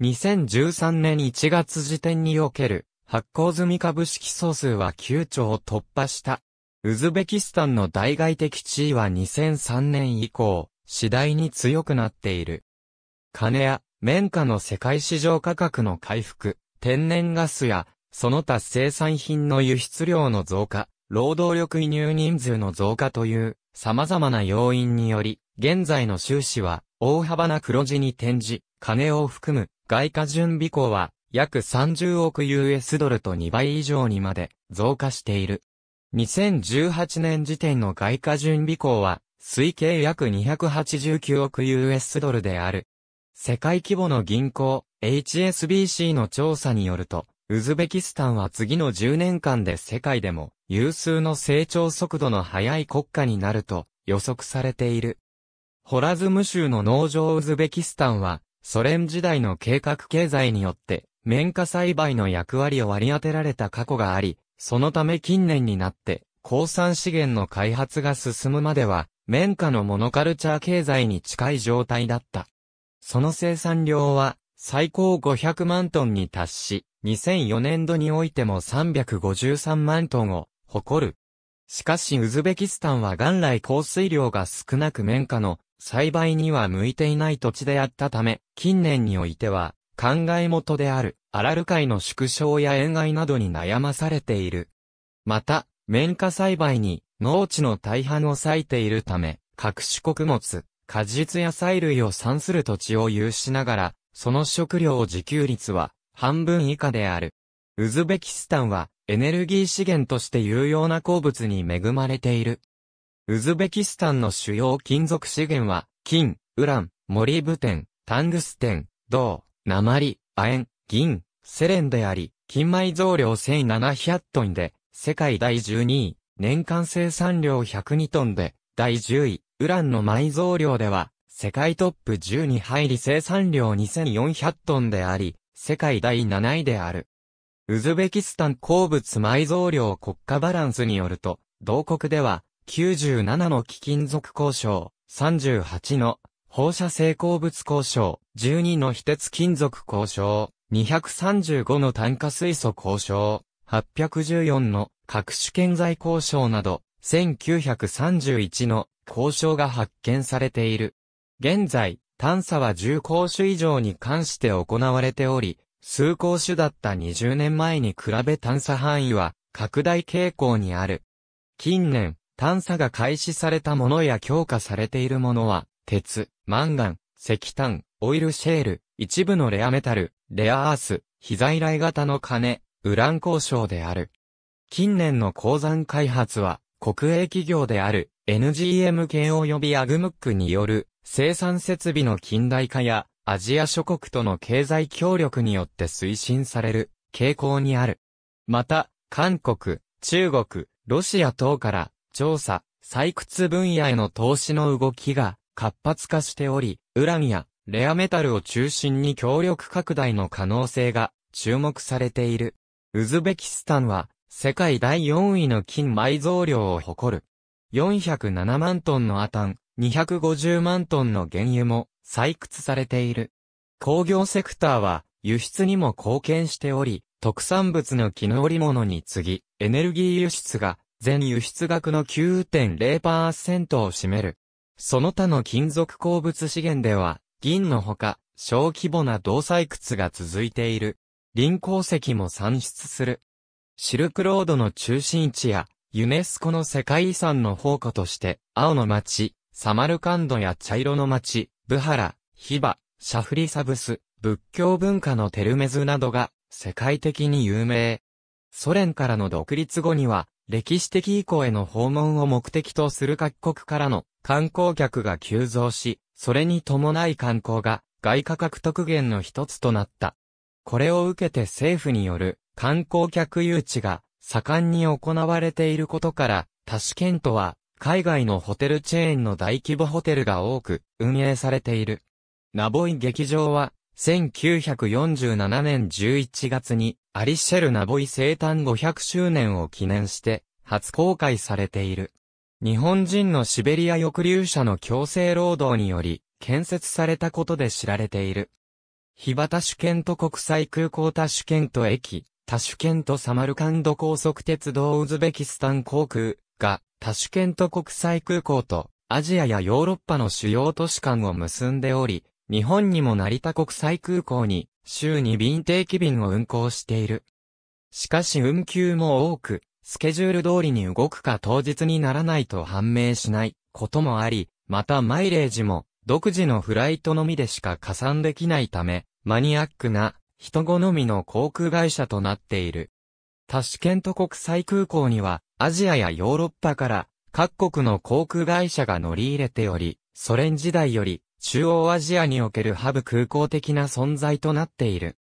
2013年1月時点における発行済み株式総数は9兆を突破した。ウズベキスタンの代外的地位は2003年以降、次第に強くなっている。金屋綿花の世界市場価格の回復、天然ガスや、その他生産品の輸出量の増加、労働力輸入人数の増加という様々な要因により、現在の収支は大幅な黒字に転じ、金を含む外貨準備庫は約30億 US ドルと2倍以上にまで増加している。2018年時点の外貨準備庫は推計約289億 US ドルである。世界規模の銀行、HSBC の調査によると、ウズベキスタンは次の10年間で世界でも有数の成長速度の速い国家になると予測されている。ホラズム州の農場ウズベキスタンは、ソ連時代の計画経済によって、綿花栽培の役割を割り当てられた過去があり、そのため近年になって、鉱産資源の開発が進むまでは、綿花のモノカルチャー経済に近い状態だった。その生産量は最高500万トンに達し、2004年度においても353万トンを誇る。しかしウズベキスタンは元来降水量が少なく綿花の栽培には向いていない土地であったため、近年においては考え元であるアラル海の縮小や塩害などに悩まされている。また、綿花栽培に農地の大半を割いているため、各種穀物、果実野菜類を産する土地を有しながら、その食料自給率は半分以下である。ウズベキスタンはエネルギー資源として有用な鉱物に恵まれている。ウズベキスタンの主要金属資源は、金、ウラン、モリブテン、タングステン、銅、鉛、亜鉛、銀、セレンであり、金米増量1700トンで、世界第12位、年間生産量102トンで、第10位、ウランの埋蔵量では、世界トップ10に入り生産量2400トンであり、世界第7位である。ウズベキスタン鉱物埋蔵量国家バランスによると、同国では、97の貴金属交渉、38の放射性鉱物交渉、12の非鉄金属交渉、235の炭化水素交渉、814の各種建材交渉など、1931の交渉が発見されている。現在、探査は10鉱種以上に関して行われており、数鉱種だった20年前に比べ探査範囲は拡大傾向にある。近年、探査が開始されたものや強化されているものは、鉄、マンガン、石炭、オイルシェール、一部のレアメタル、レアアース、非在来型の金、ウラン交渉である。近年の鉱山開発は、国営企業である NGM 系及びアグムックによる生産設備の近代化やアジア諸国との経済協力によって推進される傾向にある。また、韓国、中国、ロシア等から調査、採掘分野への投資の動きが活発化しており、ウランやレアメタルを中心に協力拡大の可能性が注目されている。ウズベキスタンは世界第4位の金埋蔵量を誇る。407万トンのアタン、250万トンの原油も採掘されている。工業セクターは輸出にも貢献しており、特産物の絹織物に次ぎ、エネルギー輸出が全輸出額の9.0%を占める。その他の金属鉱物資源では、銀のほか、小規模な銅採掘が続いている。林鉱石も産出する。シルクロードの中心地やユネスコの世界遺産の宝庫として、青の町、サマルカンドや茶色の町、ブハラ、ヒバ、シャフリサブス、仏教文化のテルメズなどが世界的に有名。ソ連からの独立後には、歴史的以降への訪問を目的とする各国からの観光客が急増し、それに伴い観光が外貨獲得源の一つとなった。これを受けて政府による観光客誘致が盛んに行われていることから、タシケントは、海外のホテルチェーンの大規模ホテルが多く、運営されている。ナボイ劇場は、1947年11月に、アリシェル・ナボイ生誕500周年を記念して、初公開されている。日本人のシベリア抑留者の強制労働により、建設されたことで知られている。ヒバタシュケント国際空港タシュケント駅、タシュケントサマルカンド高速鉄道ウズベキスタン航空がタシュケント国際空港とアジアやヨーロッパの主要都市間を結んでおり、日本にも成田国際空港に週に便定期便を運航している。しかし運休も多く、スケジュール通りに動くか当日にならないと判明しないこともあり、またマイレージも独自のフライトのみでしか加算できないため、マニアックな人好みの航空会社となっている。タシケント国際空港には、アジアやヨーロッパから各国の航空会社が乗り入れており、ソ連時代より中央アジアにおけるハブ空港的な存在となっている。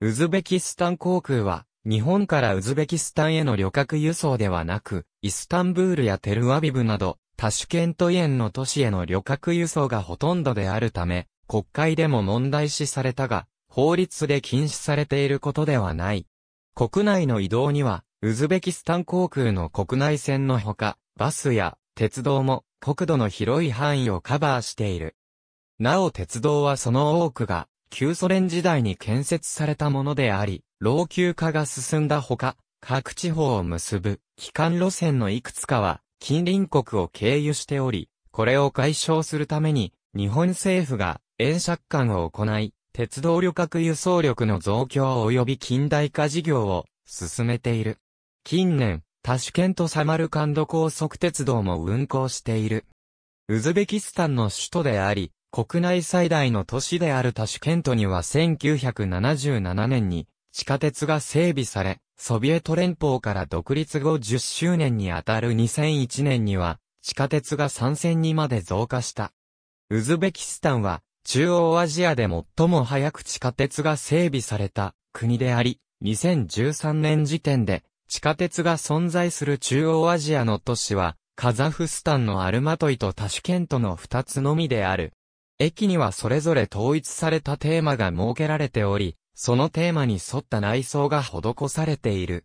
ウズベキスタン航空は、日本からウズベキスタンへの旅客輸送ではなく、イスタンブールやテルアビブなど、タシュケントイエンの都市への旅客輸送がほとんどであるため、国会でも問題視されたが、法律で禁止されていることではない。国内の移動には、ウズベキスタン航空の国内線のほか、バスや鉄道も国土の広い範囲をカバーしている。なお鉄道はその多くが旧ソ連時代に建設されたものであり、老朽化が進んだほか、各地方を結ぶ機関路線のいくつかは近隣国を経由しており、これを解消するために日本政府が円借款を行い、鉄道旅客輸送力の増強及び近代化事業を進めている。近年、タシュケント・サマルカンド高速鉄道も運行している。ウズベキスタンの首都であり、国内最大の都市であるタシュケントには1977年に地下鉄が整備され、ソビエト連邦から独立後10周年にあたる2001年には地下鉄が3戦にまで増加した。ウズベキスタンは中央アジアで最も早く地下鉄が整備された国であり、2013年時点で地下鉄が存在する中央アジアの都市は、カザフスタンのアルマトイとタシュケントの2つのみである。駅にはそれぞれ統一されたテーマが設けられており、そのテーマに沿った内装が施されている。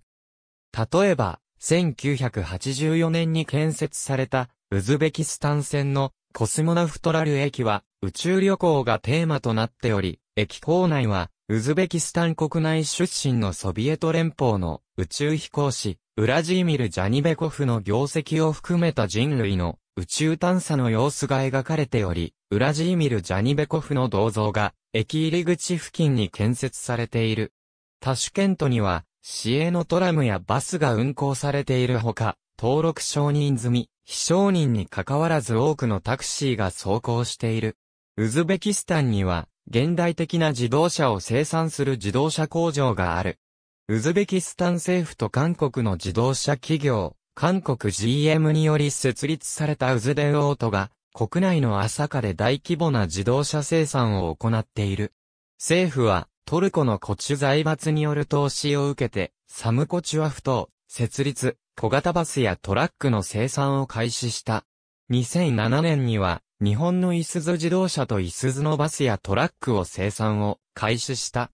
例えば、1984年に建設されたウズベキスタン線のコスモナフトラル駅は宇宙旅行がテーマとなっており、駅構内は、ウズベキスタン国内出身のソビエト連邦の宇宙飛行士、ウラジーミル・ジャニベコフの業績を含めた人類の宇宙探査の様子が描かれており、ウラジーミル・ジャニベコフの銅像が駅入り口付近に建設されている。タシュケントには、市営のトラムやバスが運行されているほか、登録承認済み、非承認に関わらず多くのタクシーが走行している。ウズベキスタンには、現代的な自動車を生産する自動車工場がある。ウズベキスタン政府と韓国の自動車企業、韓国 GM により設立されたウズデオートが、国内の朝霞で大規模な自動車生産を行っている。政府は、トルコのコチュ財閥による投資を受けて、サムコチュアフと、設立、小型バスやトラックの生産を開始した。2007年には、日本のイスズ自動車とイスズのバスやトラックを生産を開始した。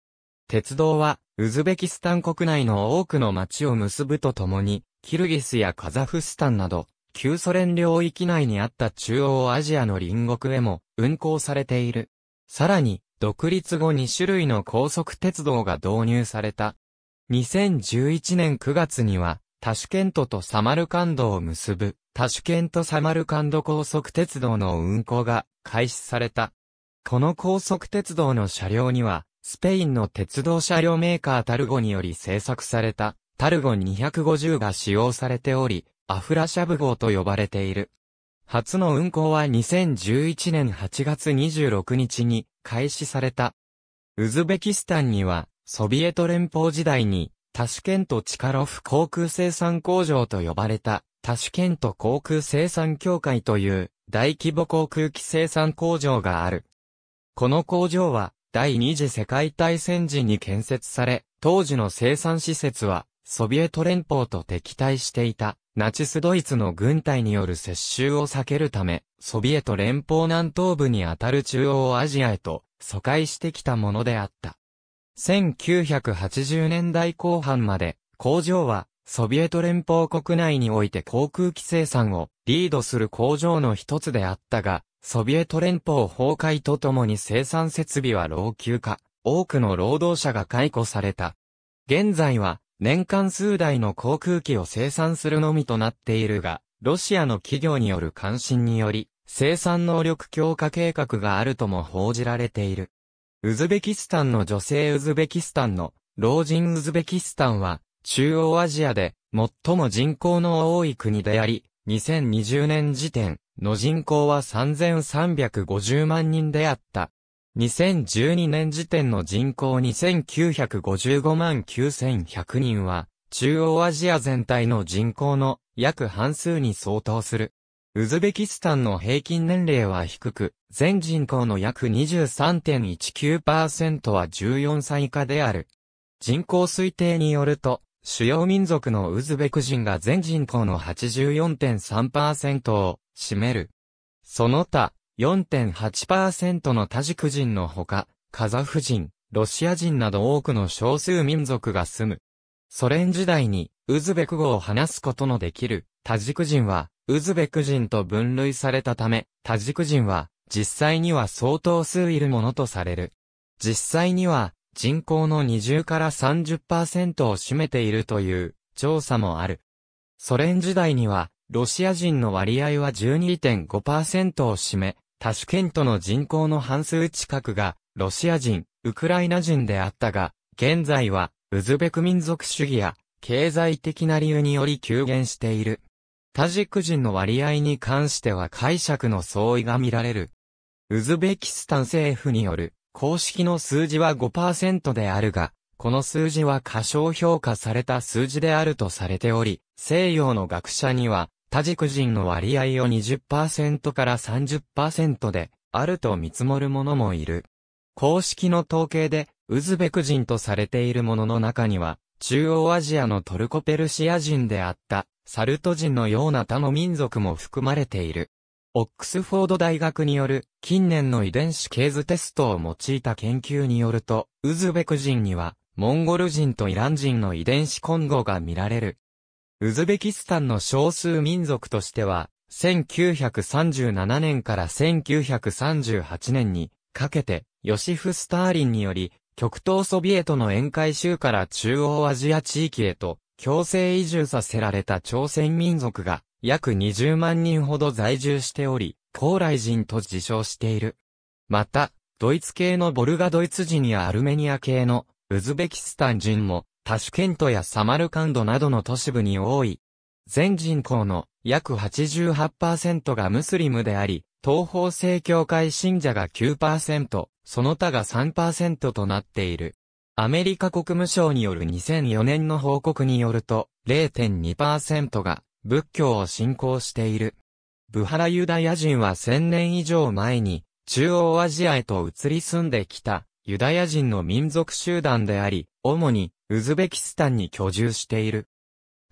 鉄道は、ウズベキスタン国内の多くの町を結ぶとともに、キルギスやカザフスタンなど、旧ソ連領域内にあった中央アジアの隣国へも運行されている。さらに、独立後2種類の高速鉄道が導入された。2011年9月には、タシュケントとサマルカンドを結ぶ、タシュケントサマルカンド高速鉄道の運行が開始された。この高速鉄道の車両には、スペインの鉄道車両メーカータルゴにより製作された、タルゴ250が使用されており、アフラシャブ号と呼ばれている。初の運行は2011年8月26日に開始された。ウズベキスタンには、ソビエト連邦時代にタシケントチカロフ航空生産工場と呼ばれた、タシケント航空生産協会という大規模航空機生産工場がある。この工場は第二次世界大戦時に建設され、当時の生産施設はソビエト連邦と敵対していたナチスドイツの軍隊による接収を避けるため、ソビエト連邦南東部にあたる中央アジアへと疎開してきたものであった。1980年代後半まで、工場は、ソビエト連邦国内において航空機生産をリードする工場の一つであったが、ソビエト連邦崩壊とともに生産設備は老朽化、多くの労働者が解雇された。現在は、年間数台の航空機を生産するのみとなっているが、ロシアの企業による関心により、生産能力強化計画があるとも報じられている。ウズベキスタンの女性ウズベキスタンの老人ウズベキスタンは中央アジアで最も人口の多い国であり、2020年時点の人口は3350万人であった。2012年時点の人口2955万9100人は、中央アジア全体の人口の約半数に相当する。ウズベキスタンの平均年齢は低く、全人口の約23.19%は14歳以下である。人口推定によると、主要民族のウズベク人が全人口の84.3%を占める。その他、4.8%のタジク人のほか、カザフ人、ロシア人など多くの少数民族が住む。ソ連時代に、ウズベク語を話すことのできる、タジク人は、ウズベク人と分類されたため、タジク人は、実際には相当数いるものとされる。実際には、人口の20から30%を占めているという調査もある。ソ連時代には、ロシア人の割合は12.5%を占め、タシュケントの人口の半数近くが、ロシア人、ウクライナ人であったが、現在は、ウズベク民族主義や、経済的な理由により急減している。タジク人の割合に関しては解釈の相違が見られる。ウズベキスタン政府による公式の数字は5%であるが、この数字は過小評価された数字であるとされており、西洋の学者には、タジク人の割合を20%から30%で、あると見積もる者もいる。公式の統計で、ウズベク人とされている者のの中には、中央アジアのトルコペルシア人であった、サルト人のような他の民族も含まれている。オックスフォード大学による近年の遺伝子系図テストを用いた研究によると、ウズベク人にはモンゴル人とイラン人の遺伝子混合が見られる。ウズベキスタンの少数民族としては、1937年から1938年にかけて、ヨシフ・スターリンにより、極東ソビエトの沿海州から中央アジア地域へと強制移住させられた朝鮮民族が約20万人ほど在住しており、高麗人と自称している。また、ドイツ系のボルガドイツ人やアルメニア系のウズベキスタン人もタシュケントやサマルカンドなどの都市部に多い。全人口の約88%がムスリムであり、東方正教会信者が9%、その他が3%となっている。アメリカ国務省による2004年の報告によると、0.2%が仏教を信仰している。ブハラユダヤ人は1000年以上前に、中央アジアへと移り住んできた、ユダヤ人の民族集団であり、主に、ウズベキスタンに居住している。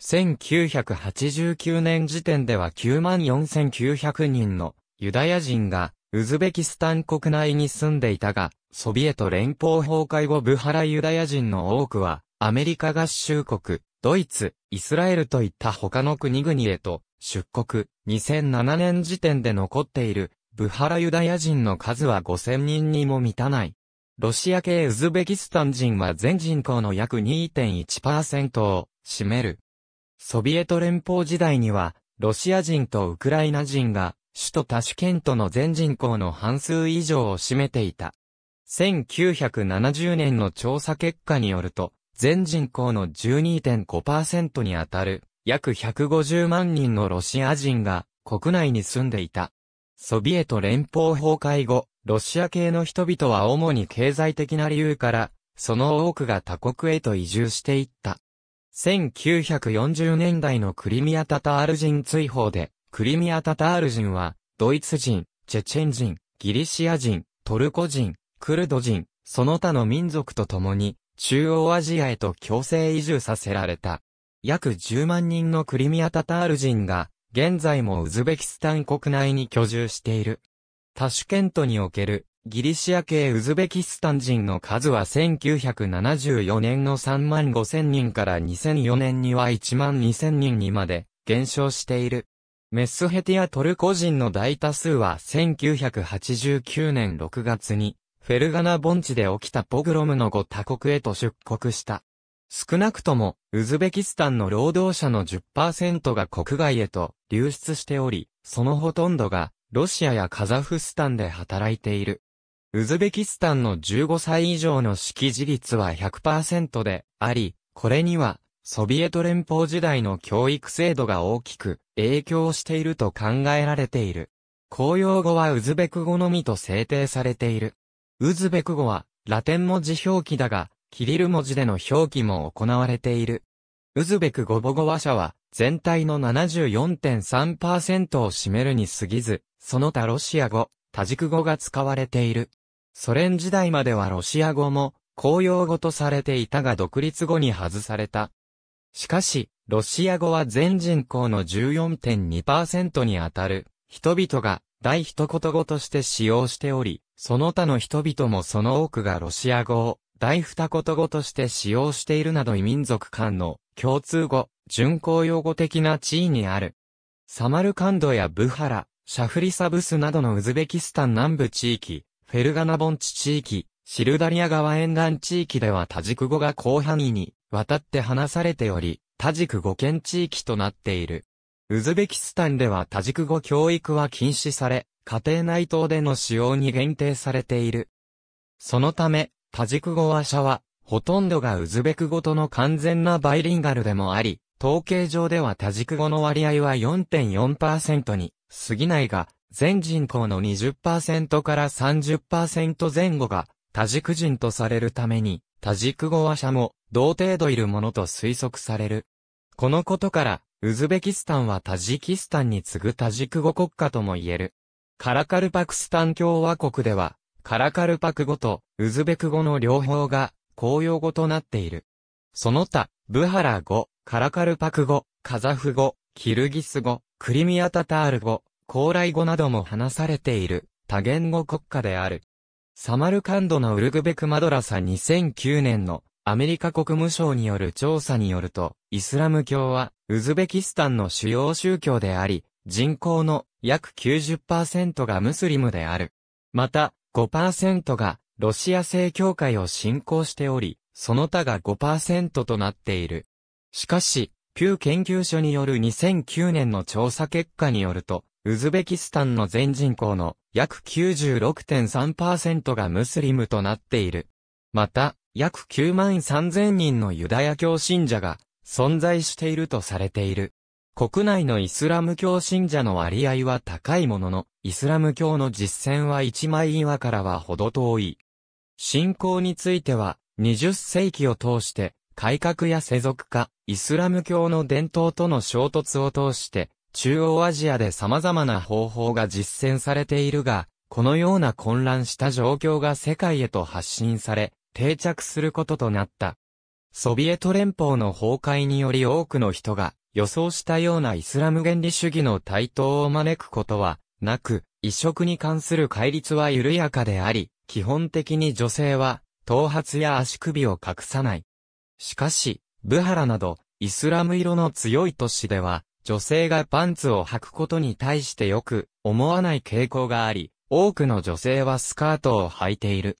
1989年時点では94,900人のユダヤ人がウズベキスタン国内に住んでいたが、ソビエト連邦崩壊後ブハラユダヤ人の多くは、アメリカ合衆国、ドイツ、イスラエルといった他の国々へと出国、2007年時点で残っている、ブハラユダヤ人の数は5000人にも満たない。ロシア系ウズベキスタン人は全人口の約2.1%を占める。ソビエト連邦時代には、ロシア人とウクライナ人が首都タシュケントの全人口の半数以上を占めていた。1970年の調査結果によると、全人口の12.5%にあたる、約150万人のロシア人が国内に住んでいた。ソビエト連邦崩壊後、ロシア系の人々は主に経済的な理由から、その多くが他国へと移住していった。1940年代のクリミア・タタール人追放で、クリミア・タタール人は、ドイツ人、チェチェン人、ギリシア人、トルコ人、クルド人、その他の民族と共に、中央アジアへと強制移住させられた。約10万人のクリミア・タタール人が、現在もウズベキスタン国内に居住している。タシュケントにおけるギリシア系ウズベキスタン人の数は1974年の3万5千人から2004年には1万2千人にまで減少している。メスヘティアトルコ人の大多数は1989年6月に、フェルガナ盆地で起きたポグロムの後他国へと出国した。少なくとも、ウズベキスタンの労働者の10%が国外へと流出しており、そのほとんどが、ロシアやカザフスタンで働いている。ウズベキスタンの15歳以上の識字率は100%であり、これにはソビエト連邦時代の教育制度が大きく影響していると考えられている。公用語はウズベク語のみと制定されている。ウズベク語はラテン文字表記だが、キリル文字での表記も行われている。ウズベク語母語話者は全体の74.3%を占めるに過ぎず、その他ロシア語、タジク語が使われている。ソ連時代まではロシア語も公用語とされていたが独立後に外された。しかし、ロシア語は全人口の14.2%にあたる人々が第一言語として使用しており、その他の人々もその多くがロシア語を第二言語として使用しているなど異民族間の共通語、巡航用語的な地位にある。サマルカンドやブハラ、シャフリサブスなどのウズベキスタン南部地域、フェルガナボンチ地域、シルダリア川沿岸地域ではタジク語が広範囲に渡って話されており、タジク語圏地域となっている。ウズベキスタンではタジク語教育は禁止され、家庭内等での使用に限定されている。そのため、タジク語話者は、ほとんどがウズベク語との完全なバイリンガルでもあり、統計上ではタジク語の割合は4.4%に過ぎないが、全人口の20%から30%前後がタジク人とされるために、タジク語話者も同程度いるものと推測される。このことから、ウズベキスタンはタジキスタンに次ぐタジク語国家とも言える。カラカルパクスタン共和国では、カラカルパク語とウズベク語の両方が公用語となっている。その他、ブハラ語、カラカルパク語、カザフ語、キルギス語、クリミアタタール語、高麗語なども話されている多言語国家である。サマルカンドのウルグベクマドラサ2009年のアメリカ国務省による調査によると、イスラム教は、ウズベキスタンの主要宗教であり、人口の約90%がムスリムである。また、5%がロシア正教会を信仰しており、その他が5%となっている。しかし、ピュー研究所による2009年の調査結果によると、ウズベキスタンの全人口の約96.3%がムスリムとなっている。また、約9万3000人のユダヤ教信者が存在しているとされている。国内のイスラム教信者の割合は高いものの、イスラム教の実践は一枚岩からはほど遠い。信仰については、20世紀を通して、改革や世俗化、イスラム教の伝統との衝突を通して、中央アジアで様々な方法が実践されているが、このような混乱した状況が世界へと発信され、定着することとなった。ソビエト連邦の崩壊により多くの人が予想したようなイスラム原理主義の台頭を招くことはなく、移植に関する戒律は緩やかであり、基本的に女性は頭髪や足首を隠さない。しかし、ブハラなどイスラム色の強い都市では、女性がパンツを履くことに対してよく思わない傾向があり、多くの女性はスカートを履いている。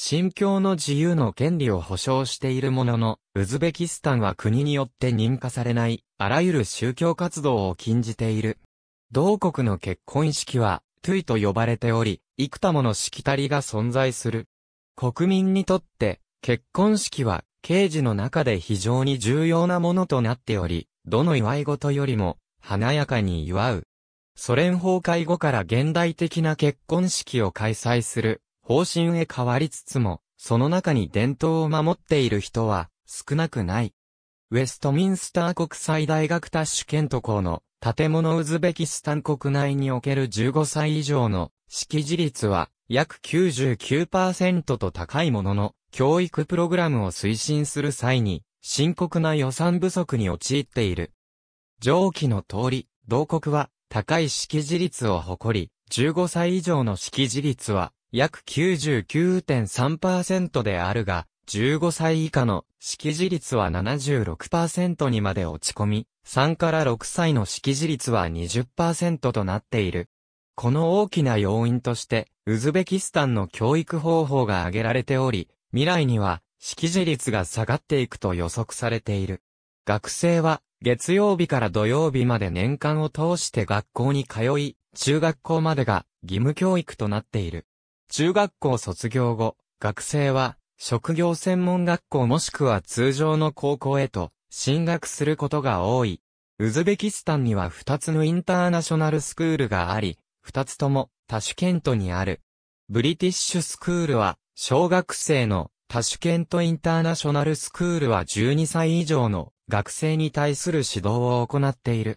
信教の自由の権利を保障しているものの、ウズベキスタンは国によって認可されない、あらゆる宗教活動を禁じている。同国の結婚式は、トゥイと呼ばれており、幾多ものしきたりが存在する。国民にとって、結婚式は、刑事の中で非常に重要なものとなっており、どの祝い事よりも、華やかに祝う。ソ連崩壊後から現代的な結婚式を開催する方針へ変わりつつも、その中に伝統を守っている人は少なくない。ウェストミンスター国際大学タッシュケント校の建物ウズベキスタン国内における15歳以上の識字率は約99%と高いものの、教育プログラムを推進する際に深刻な予算不足に陥っている。上記の通り、同国は高い識字率を誇り、15歳以上の識字率は約99.3%であるが、15歳以下の識字率は76%にまで落ち込み、3から6歳の識字率は20%となっている。この大きな要因として、ウズベキスタンの教育方法が挙げられており、未来には識字率が下がっていくと予測されている。学生は月曜日から土曜日まで年間を通して学校に通い、中学校までが義務教育となっている。中学校卒業後、学生は、職業専門学校もしくは通常の高校へと、進学することが多い。ウズベキスタンには2つのインターナショナルスクールがあり、2つとも、タシュケントにある。ブリティッシュスクールは、小学生の、タシュケントインターナショナルスクールは12歳以上の学生に対する指導を行っている。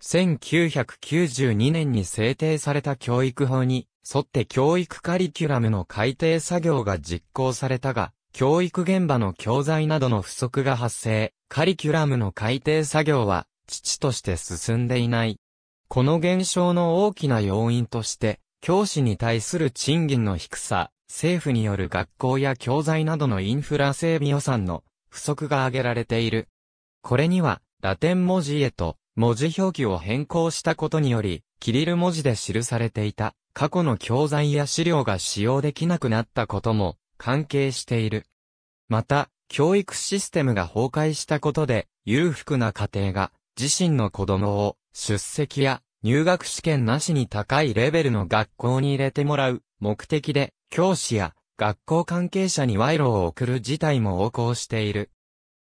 1992年に制定された教育法に沿って教育カリキュラムの改定作業が実行されたが、教育現場の教材などの不足が発生、カリキュラムの改定作業は、父として進んでいない。この現象の大きな要因として、教師に対する賃金の低さ、政府による学校や教材などのインフラ整備予算の不足が挙げられている。これには、ラテン文字へと文字表記を変更したことにより、キリル文字で記されていた過去の教材や資料が使用できなくなったことも関係している。また、教育システムが崩壊したことで、裕福な家庭が自身の子供を出席や入学試験なしに高いレベルの学校に入れてもらう目的で、教師や学校関係者に賄賂を送る事態も横行している。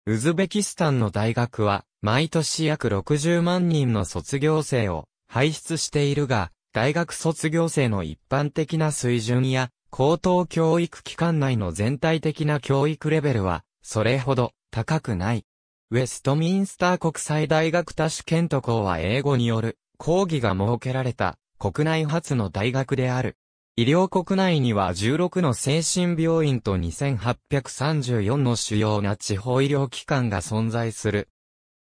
ウズベキスタンの大学は、毎年約60万人の卒業生を輩出しているが、大学卒業生の一般的な水準や、高等教育機関内の全体的な教育レベルは、それほど高くない。ウェストミンスター国際大学多種検討校は英語による講義が設けられた国内初の大学である。医療国内には16の精神病院と2834の主要な地方医療機関が存在する。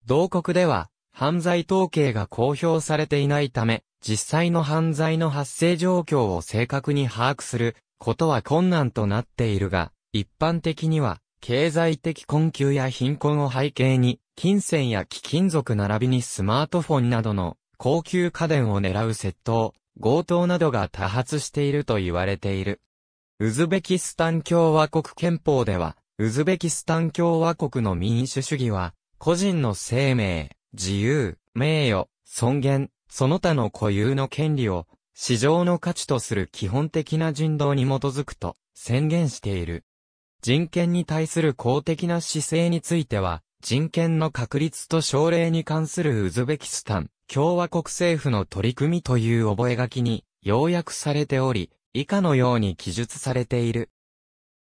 同国では犯罪統計が公表されていないため、実際の犯罪の発生状況を正確に把握することは困難となっているが、一般的には、経済的困窮や貧困を背景に、金銭や貴金属並びにスマートフォンなどの高級家電を狙う窃盗、強盗などが多発していると言われている。ウズベキスタン共和国憲法では、ウズベキスタン共和国の民主主義は、個人の生命、自由、名誉、尊厳、その他の固有の権利を、市場の価値とする基本的な人道に基づくと宣言している。人権に対する公的な姿勢については、人権の確立と奨励に関するウズベキスタン共和国政府の取り組みという覚書に要約されており、以下のように記述されている。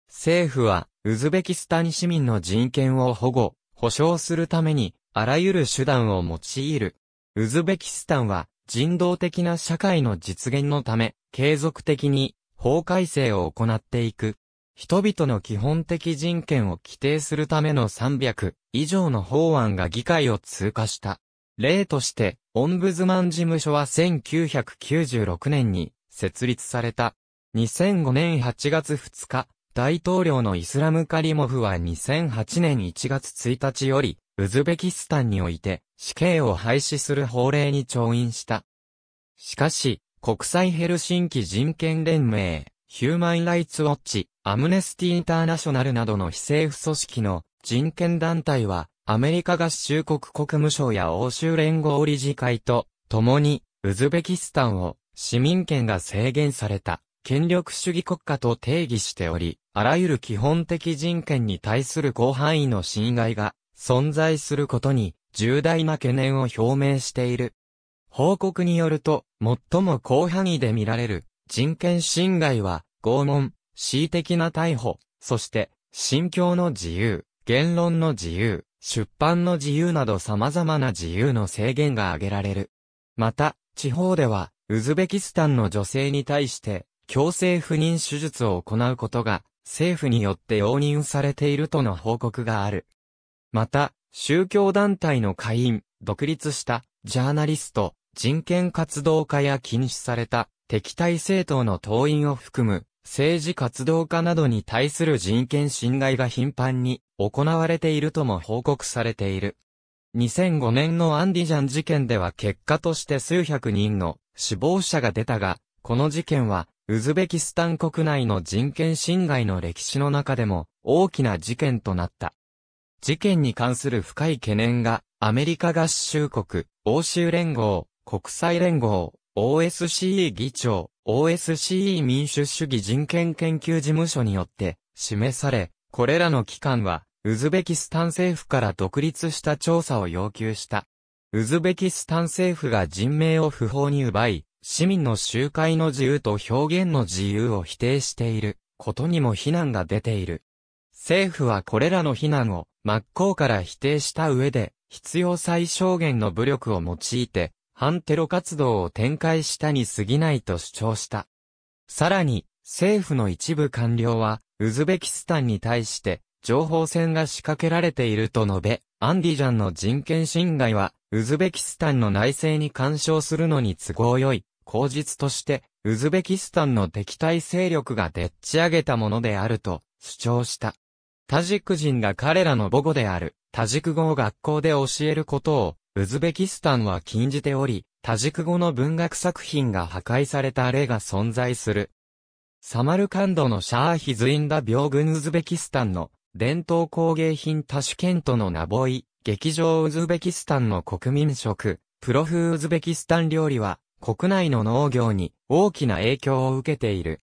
政府は、ウズベキスタン市民の人権を保護、保障するために、あらゆる手段を用いる。ウズベキスタンは人道的な社会の実現のため、継続的に法改正を行っていく。人々の基本的人権を規定するための300以上の法案が議会を通過した。例として、オンブズマン事務所は1996年に設立された。2005年8月2日、大統領のイスラムカリモフは2008年1月1日より、ウズベキスタンにおいて死刑を廃止する法令に調印した。しかし、国際ヘルシンキ人権連盟、ヒューマン・ライツ・ウォッチ、アムネスティ・インターナショナルなどの非政府組織の人権団体は、アメリカ合衆国国務省や欧州連合理事会と、共に、ウズベキスタンを市民権が制限された権力主義国家と定義しており、あらゆる基本的人権に対する広範囲の侵害が存在することに重大な懸念を表明している。報告によると、最も広範囲で見られる人権侵害は、拷問、恣意的な逮捕、そして、信教の自由、言論の自由、出版の自由など様々な自由の制限が挙げられる。また、地方では、ウズベキスタンの女性に対して、強制不妊手術を行うことが、政府によって容認されているとの報告がある。また、宗教団体の会員、独立したジャーナリスト、人権活動家や禁止された敵対政党の党員を含む政治活動家などに対する人権侵害が頻繁に行われているとも報告されている。2005年のアンディジャン事件では結果として数百人の死亡者が出たが、この事件はウズベキスタン国内の人権侵害の歴史の中でも大きな事件となった。事件に関する深い懸念が、アメリカ合衆国、欧州連合、国際連合、OSCE 議長、OSCE 民主主義人権研究事務所によって、示され、これらの機関は、ウズベキスタン政府から独立した調査を要求した。ウズベキスタン政府が人命を不法に奪い、市民の集会の自由と表現の自由を否定していることにも非難が出ている。政府はこれらの非難を真っ向から否定した上で、必要最小限の武力を用いて、反テロ活動を展開したに過ぎないと主張した。さらに、政府の一部官僚は、ウズベキスタンに対して、情報戦が仕掛けられていると述べ、アンディジャンの人権侵害は、ウズベキスタンの内政に干渉するのに都合よい、口実として、ウズベキスタンの敵対勢力がでっち上げたものであると主張した。タジク人が彼らの母語である、タジク語を学校で教えることを、ウズベキスタンは禁じており、タジク語の文学作品が破壊された例が存在する。サマルカンドのシャーヒズインダ病群ウズベキスタンの伝統工芸品タシュケントのナボイ、劇場ウズベキスタンの国民食、プロフウズベキスタン料理は国内の農業に大きな影響を受けている。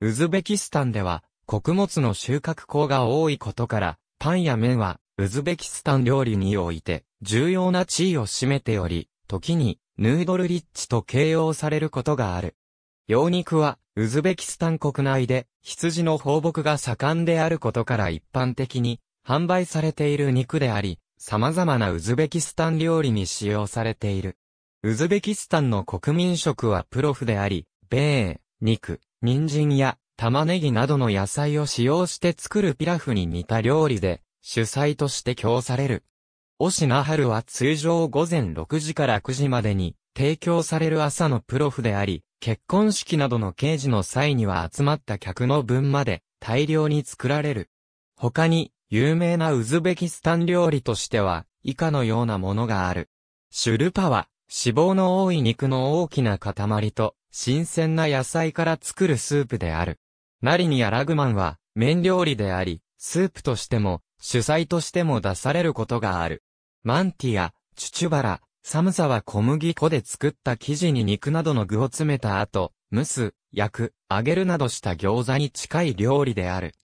ウズベキスタンでは穀物の収穫口が多いことから、パンや麺は、ウズベキスタン料理において、重要な地位を占めており、時に、ヌードルリッチと形容されることがある。羊肉は、ウズベキスタン国内で、羊の放牧が盛んであることから一般的に、販売されている肉であり、様々なウズベキスタン料理に使用されている。ウズベキスタンの国民食はプロフであり、米、肉、人参や玉ねぎなどの野菜を使用して作るピラフに似た料理で、主菜として供される。おしなはるは通常午前6時から9時までに提供される朝のプロフであり、結婚式などの刑事の際には集まった客の分まで大量に作られる。他に、有名なウズベキスタン料理としては、以下のようなものがある。シュルパは、脂肪の多い肉の大きな塊と、新鮮な野菜から作るスープである。マリニやラグマンは、麺料理であり、スープとしても、主菜としても出されることがある。マンティア、チュチュバラ、寒さは小麦粉で作った生地に肉などの具を詰めた後、蒸す、焼く、揚げるなどした餃子に近い料理である。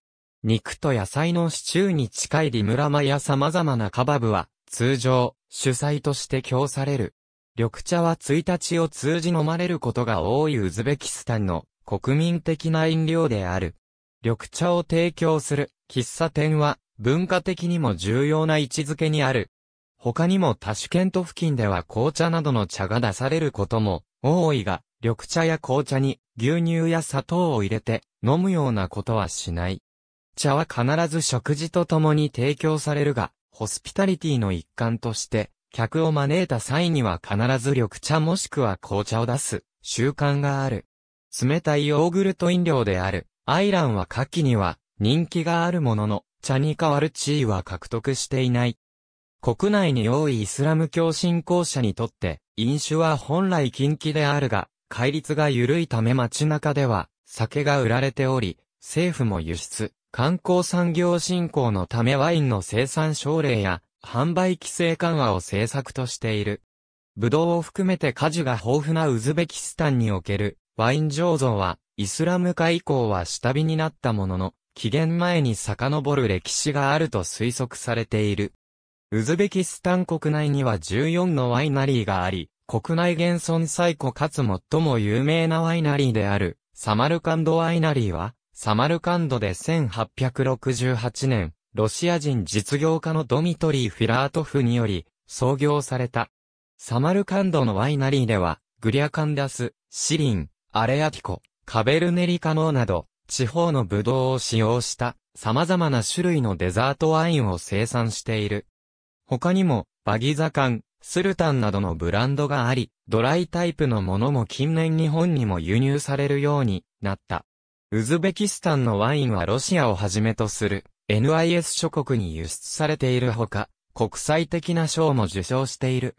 肉と野菜のシチューに近いリムラマや様々なカバブは、通常、主菜として供される。緑茶は1日を通じ飲まれることが多いウズベキスタンの国民的な飲料である。緑茶を提供する喫茶店は文化的にも重要な位置づけにある。他にも多種県と付近では紅茶などの茶が出されることも多いが、緑茶や紅茶に牛乳や砂糖を入れて飲むようなことはしない。茶は必ず食事とともに提供されるが、ホスピタリティの一環として、客を招いた際には必ず緑茶もしくは紅茶を出す習慣がある。冷たいヨーグルト飲料である。アイランは夏季には人気があるものの、茶に代わる地位は獲得していない。国内に多いイスラム教信仰者にとって、飲酒は本来禁忌であるが、戒律が緩いため街中では、酒が売られており、政府も輸出、観光産業振興のためワインの生産奨励や、販売規制緩和を政策としている。ブドウを含めて果樹が豊富なウズベキスタンにおけるワイン醸造は、イスラム化以降は下火になったものの、紀元前に遡る歴史があると推測されている。ウズベキスタン国内には14のワイナリーがあり、国内現存最古かつ最も有名なワイナリーである、サマルカンドワイナリーは、サマルカンドで1868年、ロシア人実業家のドミトリー・フィラートフにより、創業された。サマルカンドのワイナリーでは、グリアカンダス、シリン、アレアティコ、カベルネリカノーなど、地方のブドウを使用した様々な種類のデザートワインを生産している。他にも、バギザカン、スルタンなどのブランドがあり、ドライタイプのものも近年日本にも輸入されるようになった。ウズベキスタンのワインはロシアをはじめとする NIS 諸国に輸出されているほか、国際的な賞も受賞している。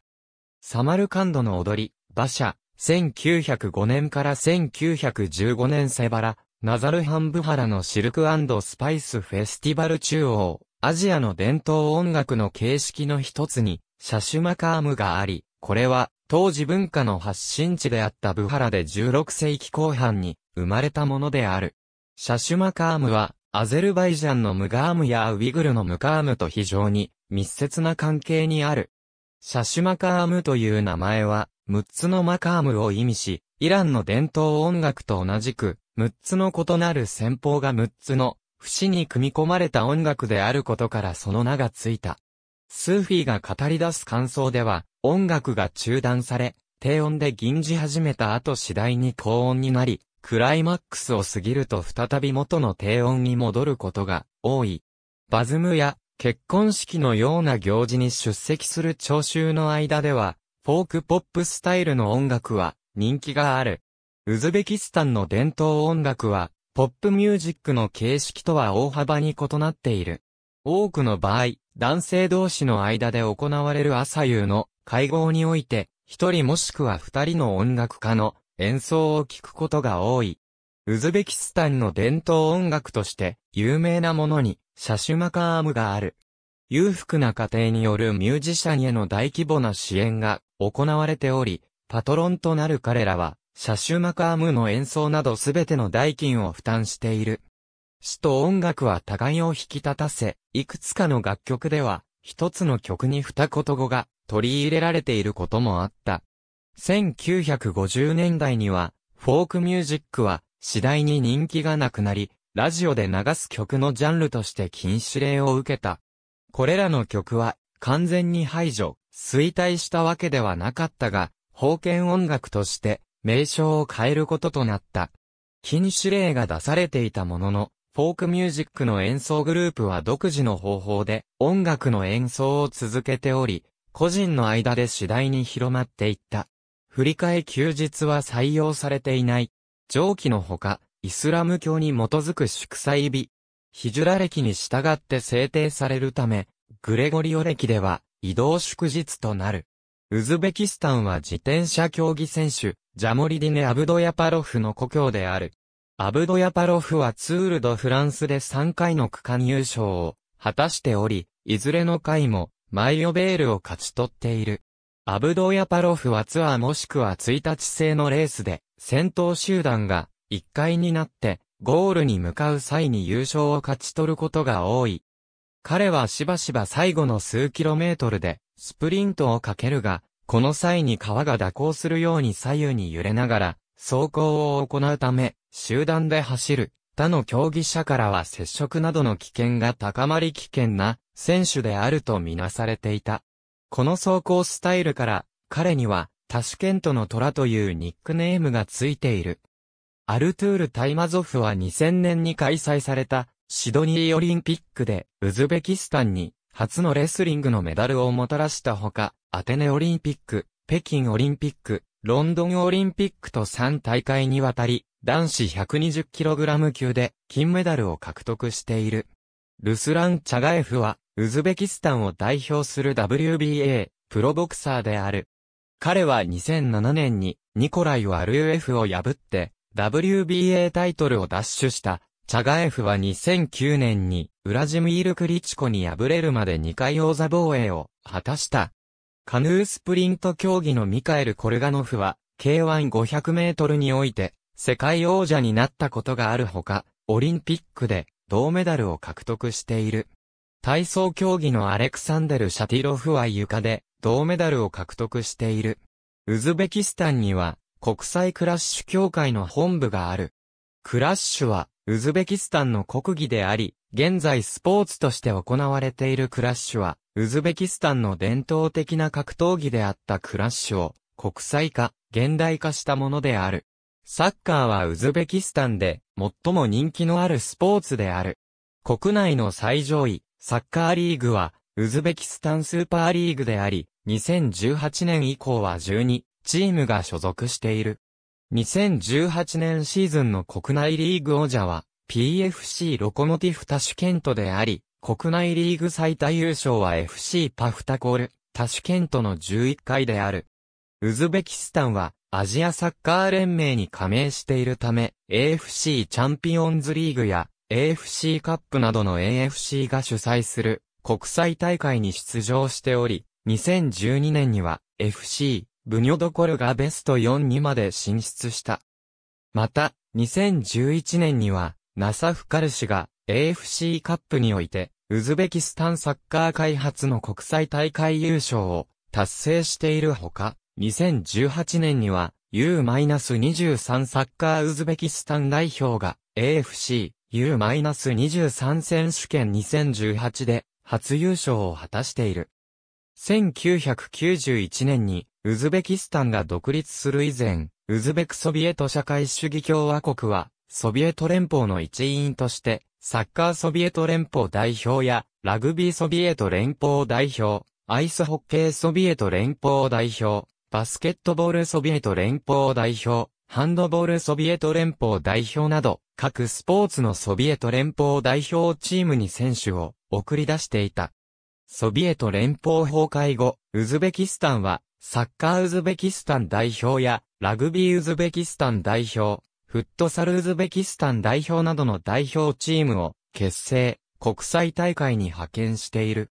サマルカンドの踊り、馬車、1905年から1915年セバラ、ナザルハンブハラのシルクスパイスフェスティバル中央、アジアの伝統音楽の形式の一つに、シャシュマカームがあり、これは、当時文化の発信地であったブハラで16世紀後半に生まれたものである。シャシュマカームは、アゼルバイジャンのムガームやウィグルのムカームと非常に密接な関係にある。シャシュマカームという名前は、6つのマカームを意味し、イランの伝統音楽と同じく、6つの異なる戦法が6つの、節に組み込まれた音楽であることからその名がついた。スーフィーが語り出す感想では、音楽が中断され、低音で吟じ始めた後次第に高音になり、クライマックスを過ぎると再び元の低音に戻ることが多い。バズムや結婚式のような行事に出席する聴衆の間では、フォークポップスタイルの音楽は人気がある。ウズベキスタンの伝統音楽は、ポップミュージックの形式とは大幅に異なっている。多くの場合、男性同士の間で行われる朝夕の会合において、一人もしくは二人の音楽家の演奏を聴くことが多い。ウズベキスタンの伝統音楽として有名なものにシャシュマカアームがある。裕福な家庭によるミュージシャンへの大規模な支援が行われており、パトロンとなる彼らは、シャシュマカームの演奏などすべての代金を負担している。詩と音楽は互いを引き立たせ、いくつかの楽曲では、一つの曲に二言語が取り入れられていることもあった。1950年代には、フォークミュージックは次第に人気がなくなり、ラジオで流す曲のジャンルとして禁止令を受けた。これらの曲は完全に排除、衰退したわけではなかったが、封建音楽として名称を変えることとなった。禁止令が出されていたものの、フォークミュージックの演奏グループは独自の方法で音楽の演奏を続けており、個人の間で次第に広まっていった。振り替え休日は採用されていない。上記のほか、イスラム教に基づく祝祭日。ヒジュラ歴に従って制定されるため、グレゴリオ歴では、移動祝日となる。ウズベキスタンは自転車競技選手、ジャモリディネ・アブドヤパロフの故郷である。アブドヤパロフはツール・ド・フランスで3回の区間優勝を果たしており、いずれの回もマイオベールを勝ち取っている。アブドヤパロフはツアーもしくは1日制のレースで、先頭集団が1回になってゴールに向かう際に優勝を勝ち取ることが多い。彼はしばしば最後の数キロメートルで、スプリントをかけるが、この際に川が蛇行するように左右に揺れながら、走行を行うため、集団で走る、他の競技者からは接触などの危険が高まり危険な選手であるとみなされていた。この走行スタイルから、彼には、タシケントの虎というニックネームがついている。アルトゥール・タイマゾフは2000年に開催されたシドニーオリンピックでウズベキスタンに初のレスリングのメダルをもたらしたほか、アテネオリンピック、北京オリンピック、ロンドンオリンピックと3大会にわたり、男子 120kg 級で金メダルを獲得している。ルスラン・チャガエフは、ウズベキスタンを代表する WBA、プロボクサーである。彼は2007年にニコライ・ワルエフを破って、WBA タイトルを奪取したチャガエフは2009年に、ウラジミール・クリチコに敗れるまで2回王座防衛を果たした。カヌースプリント競技のミカエル・コルガノフは、K1500 メートルにおいて、世界王者になったことがあるほか、オリンピックで銅メダルを獲得している。体操競技のアレクサンデル・シャティロフは床で銅メダルを獲得している。ウズベキスタンには国際クラッシュ協会の本部がある。クラッシュはウズベキスタンの国技であり、現在スポーツとして行われているクラッシュは、ウズベキスタンの伝統的な格闘技であったクラッシュを、国際化、現代化したものである。サッカーはウズベキスタンで最も人気のあるスポーツである。国内の最上位、サッカーリーグは、ウズベキスタンスーパーリーグであり、2018年以降は12チームが所属している。2018年シーズンの国内リーグ王者は、PFC ロコモティフタシュケントであり、国内リーグ最多優勝は FC パフタコール、タシュケントの11回である。ウズベキスタンは、アジアサッカー連盟に加盟しているため、AFC チャンピオンズリーグや、AFC カップなどの AFC が主催する、国際大会に出場しており、2012年には、FC、ブニョドコルがベスト4にまで進出した。また、2011年には、ナサフカル氏が AFC カップにおいて、ウズベキスタンサッカー開発の国際大会優勝を達成しているほか、2018年には U-23 サッカーウズベキスタン代表が AFC U-23 選手権2018で初優勝を果たしている。1991年にウズベキスタンが独立する以前、ウズベクソビエト社会主義共和国は、ソビエト連邦の一員として、サッカーソビエト連邦代表や、ラグビーソビエト連邦代表、アイスホッケーソビエト連邦代表、バスケットボールソビエト連邦代表、ハンドボールソビエト連邦代表など、各スポーツのソビエト連邦代表チームに選手を送り出していた。ソビエト連邦崩壊後、ウズベキスタンはサッカーウズベキスタン代表や、ラグビーウズベキスタン代表、フットサルウズベキスタン代表などの代表チームを、結成、国際大会に派遣している。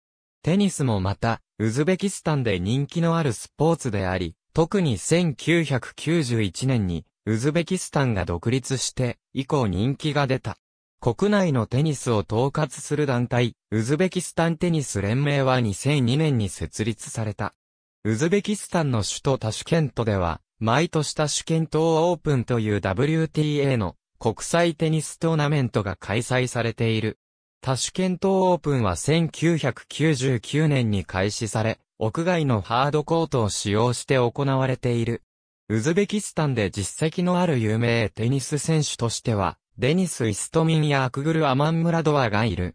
テニスもまた、ウズベキスタンで人気のあるスポーツであり、特に1991年に、ウズベキスタンが独立して、以降人気が出た。国内のテニスを統括する団体、ウズベキスタンテニス連盟は2002年に設立された。ウズベキスタンの首都タシュケントでは、毎年タシュケントオープンという WTA の国際テニストーナメントが開催されている。タシュケントオープンは1999年に開始され、屋外のハードコートを使用して行われている。ウズベキスタンで実績のある有名テニス選手としては、デニス・イストミンやアクグル・アマン・ムラドアがいる。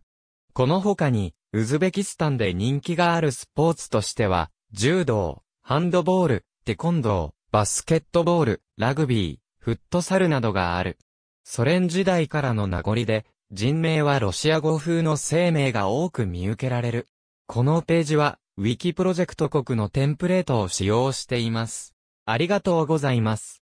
この他に、ウズベキスタンで人気があるスポーツとしては、柔道、ハンドボール、テコンドー、バスケットボール、ラグビー、フットサルなどがある。ソ連時代からの名残で、人名はロシア語風の生命が多く見受けられる。このページは、ウィキプロジェクト国のテンプレートを使用しています。ありがとうございます。